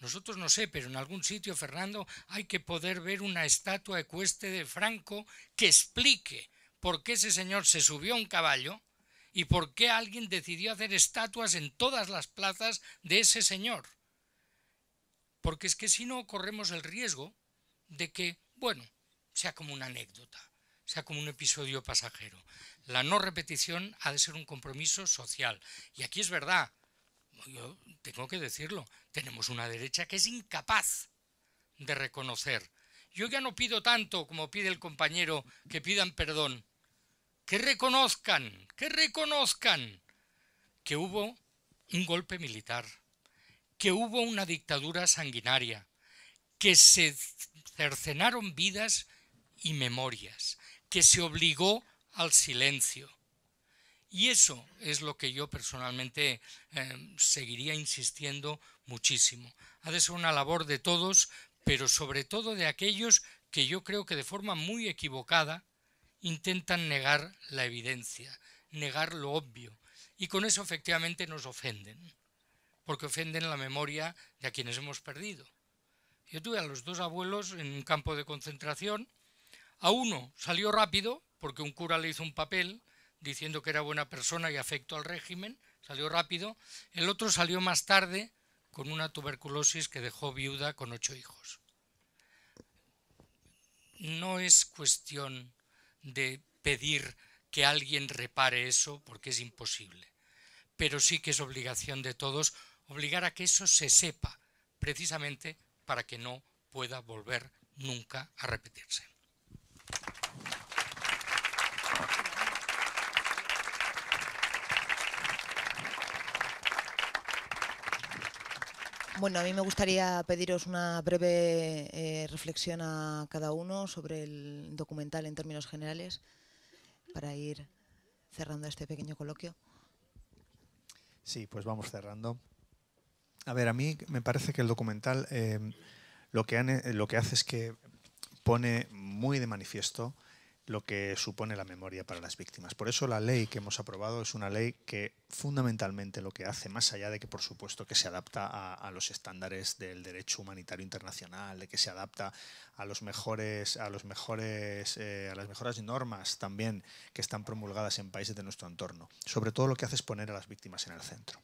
Nosotros no sé, pero en algún sitio, Fernando, hay que poder ver una estatua ecuestre de Franco que explique por qué ese señor se subió a un caballo y por qué alguien decidió hacer estatuas en todas las plazas de ese señor porque es que si no corremos el riesgo de que, bueno, sea como una anécdota, sea como un episodio pasajero. La no repetición ha de ser un compromiso social. Y aquí es verdad, yo tengo que decirlo, tenemos una derecha que es incapaz de reconocer. Yo ya no pido tanto como pide el compañero que pidan perdón. Que reconozcan, que reconozcan que hubo un golpe militar que hubo una dictadura sanguinaria, que se cercenaron vidas y memorias, que se obligó al silencio. Y eso es lo que yo personalmente eh, seguiría insistiendo muchísimo. Ha de ser una labor de todos, pero sobre todo de aquellos que yo creo que de forma muy equivocada intentan negar la evidencia, negar lo obvio, y con eso efectivamente nos ofenden porque ofenden la memoria de a quienes hemos perdido. Yo tuve a los dos abuelos en un campo de concentración. A uno salió rápido, porque un cura le hizo un papel diciendo que era buena persona y afecto al régimen, salió rápido. El otro salió más tarde con una tuberculosis que dejó viuda con ocho hijos. No es cuestión de pedir que alguien repare eso, porque es imposible, pero sí que es obligación de todos obligar a que eso se sepa, precisamente para que no pueda volver nunca a repetirse. Bueno, a mí me gustaría pediros una breve eh, reflexión a cada uno sobre el documental en términos generales para ir cerrando este pequeño coloquio. Sí, pues vamos cerrando. A ver, a mí me parece que el documental em, eh, lo, que hace es que pone muy de manifiesto lo que supone la memoria para las víctimas. Por eso la ley que hemos aprobado es una ley que fundamentalmente lo que hace, más allá de que por supuesto que se adapta a, los estándares del derecho humanitario internacional, de que se adapta a los mejores, a los mejores, eh, a las mejores normas también que están promulgadas en países de nuestro entorno. Sobre todo lo que hace es poner a las víctimas en el centro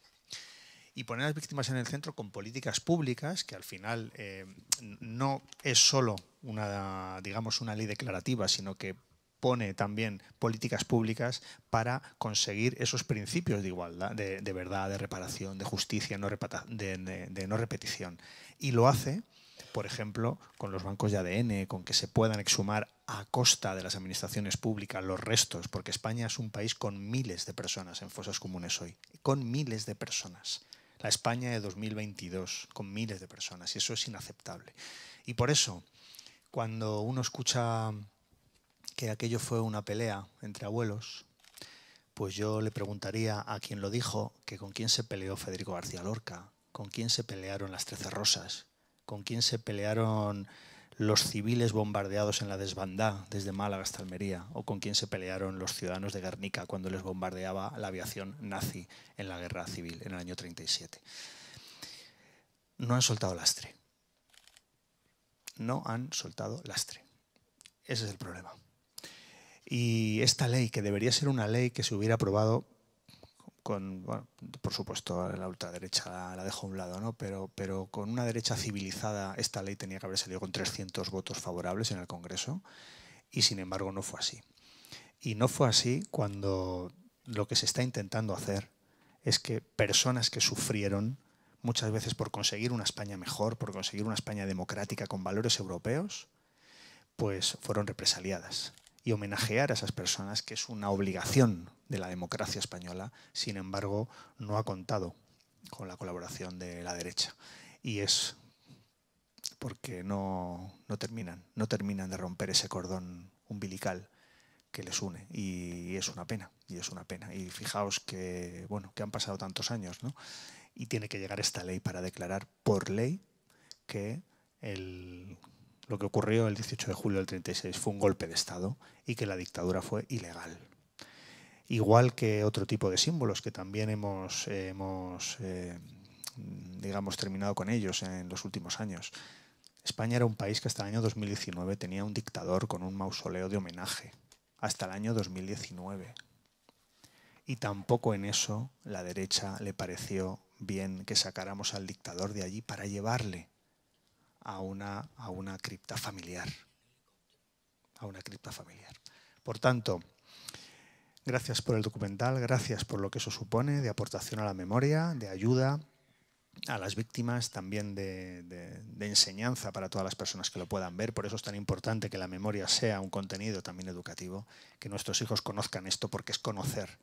y poner a las víctimas en el centro con políticas públicas, que al final eh, no es solo una, digamos, una ley declarativa, sino que pone también políticas públicas para conseguir esos principios de igualdad, de, verdad, de reparación, de justicia, de, de, no repetición. Y lo hace, por ejemplo, con los bancos de ADN, con que se puedan exhumar a costa de las administraciones públicas los restos, porque España es un país con miles de personas en fosas comunes hoy, con miles de personas la España de 2022, con miles de personas, y eso es inaceptable. Y por eso, cuando uno escucha que aquello fue una pelea entre abuelos, pues yo le preguntaría a quien lo dijo que con quién se peleó Federico García Lorca, con quién se pelearon las Trece Rosas, con quién se pelearon los civiles bombardeados en la desbandá desde Málaga hasta Almería, o con quien se pelearon los ciudadanos de Guernica cuando les bombardeaba la aviación nazi en la guerra civil en el año 37. No han soltado lastre. No han soltado lastre. Ese es el problema. Y esta ley, que debería ser una ley que se hubiera aprobado con, por supuesto, la ultraderecha la dejó a un lado, ¿no? Pero, pero con una derecha civilizada, esta ley tenía que haber salido con 300 votos favorables en el Congreso y sin embargo no fue así. Y no fue así cuando lo que se está intentando hacer es que personas que sufrieron muchas veces por conseguir una España mejor, por conseguir una España democrática con valores europeos, pues fueron represaliadas y homenajear a esas personas, que es una obligación de la democracia española, sin embargo, no ha contado con la colaboración de la derecha. Y es porque no, terminan, no terminan de romper ese cordón umbilical que les une y es una pena y es una pena y fijaos que bueno que han pasado tantos años ¿no? y tiene que llegar esta ley para declarar por ley que el lo que ocurrió el 18 de julio del 36 fue un golpe de Estado y que la dictadura fue ilegal. Igual que otro tipo de símbolos que también hemos, eh, digamos, terminado con ellos en los últimos años. España era un país que hasta el año 2019 tenía un dictador con un mausoleo de homenaje, hasta el año 2019. Y tampoco en eso la derecha le pareció bien que sacáramos al dictador de allí para llevarle a una, cripta familiar. A una cripta familiar. Por tanto, gracias por el documental, gracias por lo que eso supone de aportación a la memoria, de ayuda a las víctimas, también de, enseñanza para todas las personas que lo puedan ver. Por eso es tan importante que la memoria sea un contenido también educativo, que nuestros hijos conozcan esto porque es conocer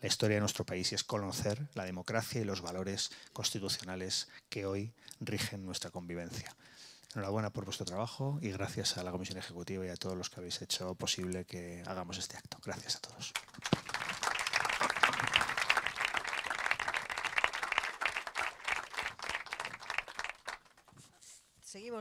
la historia de nuestro país y es conocer la democracia y los valores constitucionales que hoy rigen nuestra convivencia. Enhorabuena por vuestro trabajo y gracias a la Comisión Ejecutiva y a todos los que habéis hecho posible que hagamos este acto. Gracias a todos.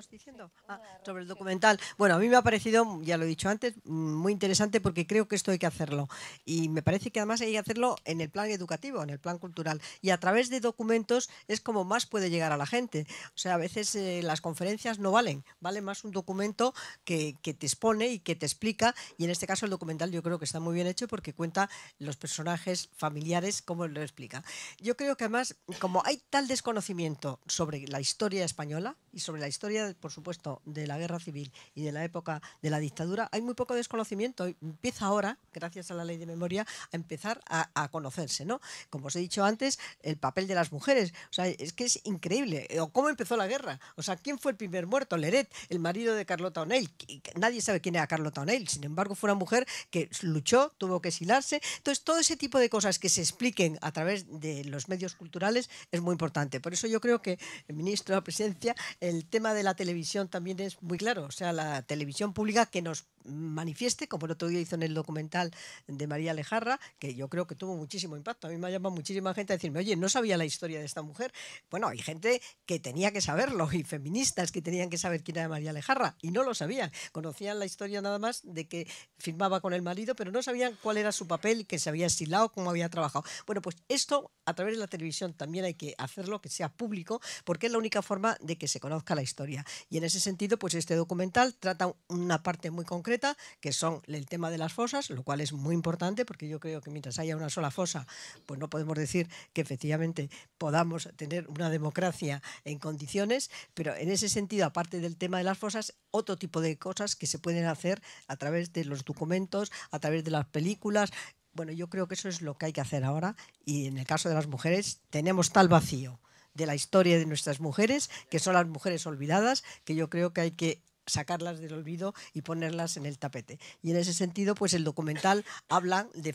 diciendo ah, sobre el documental. Bueno, a mí me ha parecido, ya lo he dicho antes, mm, muy interesante porque creo que esto hay que hacerlo. Y me parece que además hay que hacerlo en el plan educativo, en el plan cultural. Y a través de documentos es como más puede llegar a la gente. O sea, a veces eh, las conferencias no valen, vale más un documento que, que te expone y que te explica. Y en este caso el documental yo creo que está muy bien hecho porque cuenta los personajes familiares, como lo explica. Yo creo que además, como hay tal desconocimiento sobre la historia española, y sobre la historia, por supuesto, de la guerra civil y de la época de la dictadura, hay muy poco desconocimiento. Empieza ahora, gracias a la ley de memoria, a empezar a, conocerse, ¿no? Como os he dicho antes, el papel de las mujeres. O sea, es que es increíble. Eh, cómo empezó la guerra. O sea, ¿quién fue el primer muerto? Leret, el marido de Carlota O'Neill. Nadie sabe quién era Carlota O'Neill. Sin embargo, fue una mujer que luchó, tuvo que exilarse. Entonces, todo ese tipo de cosas que se expliquen a través de los medios culturales es muy importante. Por eso yo creo que el ministro de la Presidencia el tema de la televisión también es muy claro, o sea, la televisión pública que nos manifieste, como el otro día hizo en el documental de María Lejarra, que yo creo que tuvo muchísimo impacto. A mí me ha llamado muchísima gente a decirme, oye, no sabía la historia de esta mujer. Bueno, hay gente que tenía que saberlo y feministas que tenían que saber quién era María Lejarra y no lo sabían. Conocían la historia nada más de que firmaba con el marido, pero no sabían cuál era su papel, que se había exilado, cómo había trabajado. Bueno, pues esto a través de la televisión también hay que hacerlo, que sea público, porque es la única forma de que se conozca la historia. Y en ese sentido, pues este documental trata una parte muy concreta, que son el tema de las fosas, lo cual es muy importante, porque yo creo que mientras haya una sola fosa, pues no podemos decir que efectivamente podamos tener una democracia en condiciones, pero en ese sentido, aparte del tema de las fosas, otro tipo de cosas que se pueden hacer a través de los documentos, a través de las películas, bueno, yo creo que eso es lo que hay que hacer ahora y en el caso de las mujeres tenemos tal vacío de la historia de nuestras mujeres, que son las mujeres olvidadas, que yo creo que hay que sacarlas del olvido y ponerlas en el tapete. Y en ese sentido, pues el documental habla de,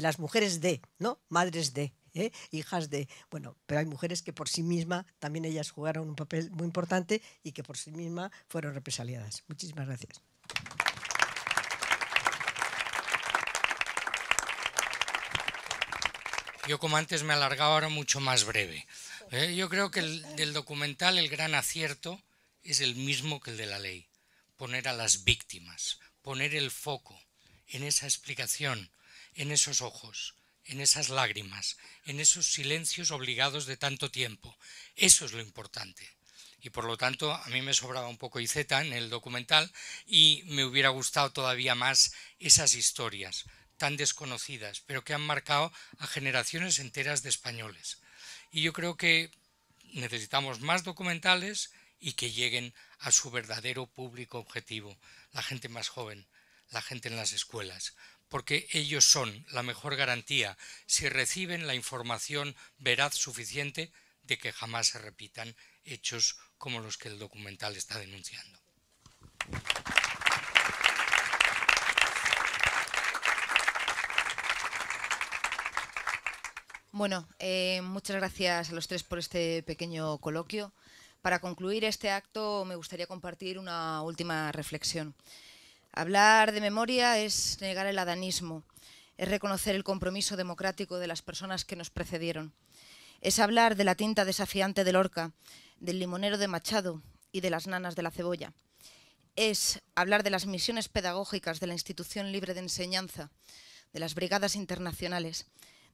las mujeres de, ¿no? Madres de. ¿eh? hijas de, bueno, pero hay mujeres que por sí misma también ellas jugaron un papel muy importante y que por sí misma fueron represaliadas. Muchísimas gracias. Yo como antes me alargaba ahora mucho más breve. Eh, yo creo que el, del documental el gran acierto es el mismo que el de la ley, poner a las víctimas, poner el foco en esa explicación, en esos ojos, en esas lágrimas, en esos silencios obligados de tanto tiempo. Eso es lo importante. Y por lo tanto, a mí me sobraba un poco Iceta en el documental y me hubiera gustado todavía más esas historias tan desconocidas, pero que han marcado a generaciones enteras de españoles. Y yo creo que necesitamos más documentales y que lleguen a su verdadero público objetivo, la gente más joven, la gente en las escuelas, porque ellos son la mejor garantía si reciben la información veraz suficiente de que jamás se repitan hechos como los que el documental está denunciando. Bueno, eh, muchas gracias a los tres por este pequeño coloquio. Para concluir este acto me gustaría compartir una última reflexión. Hablar de memoria es negar el adanismo, es reconocer el compromiso democrático de las personas que nos precedieron. Es hablar de la tinta desafiante del orca, del limonero de Machado y de las nanas de la cebolla. Es hablar de las misiones pedagógicas de la institución libre de enseñanza, de las brigadas internacionales,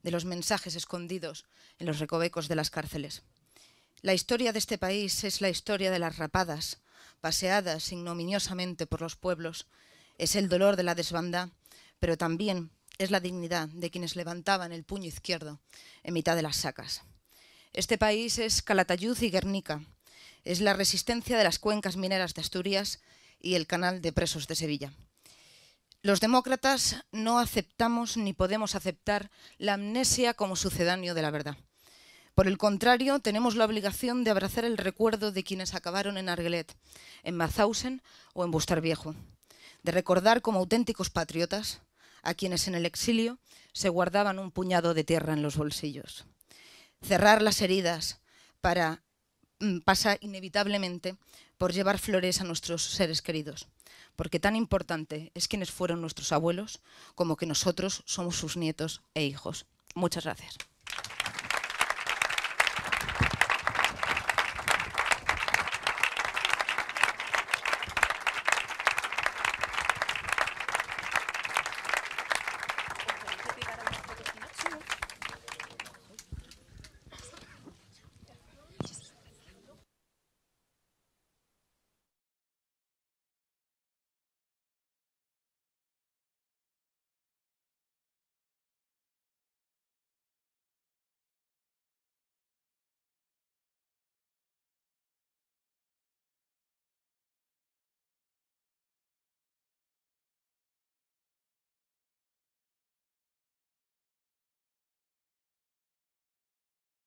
de los mensajes escondidos en los recovecos de las cárceles. La historia de este país es la historia de las rapadas, paseadas ignominiosamente por los pueblos. Es el dolor de la desbanda, pero también es la dignidad de quienes levantaban el puño izquierdo en mitad de las sacas. Este país es Calatayud y Guernica. Es la resistencia de las cuencas mineras de Asturias y el canal de presos de Sevilla. Los demócratas no aceptamos ni podemos aceptar la amnesia como sucedáneo de la verdad. Por el contrario, tenemos la obligación de abrazar el recuerdo de quienes acabaron en Argelet, en Mauthausen o en Bustar Viejo, de recordar como auténticos patriotas a quienes en el exilio se guardaban un puñado de tierra en los bolsillos. Cerrar las heridas para mm, pasa inevitablemente por llevar flores a nuestros seres queridos porque tan importante es quienes fueron nuestros abuelos como que nosotros somos sus nietos e hijos. Muchas gracias.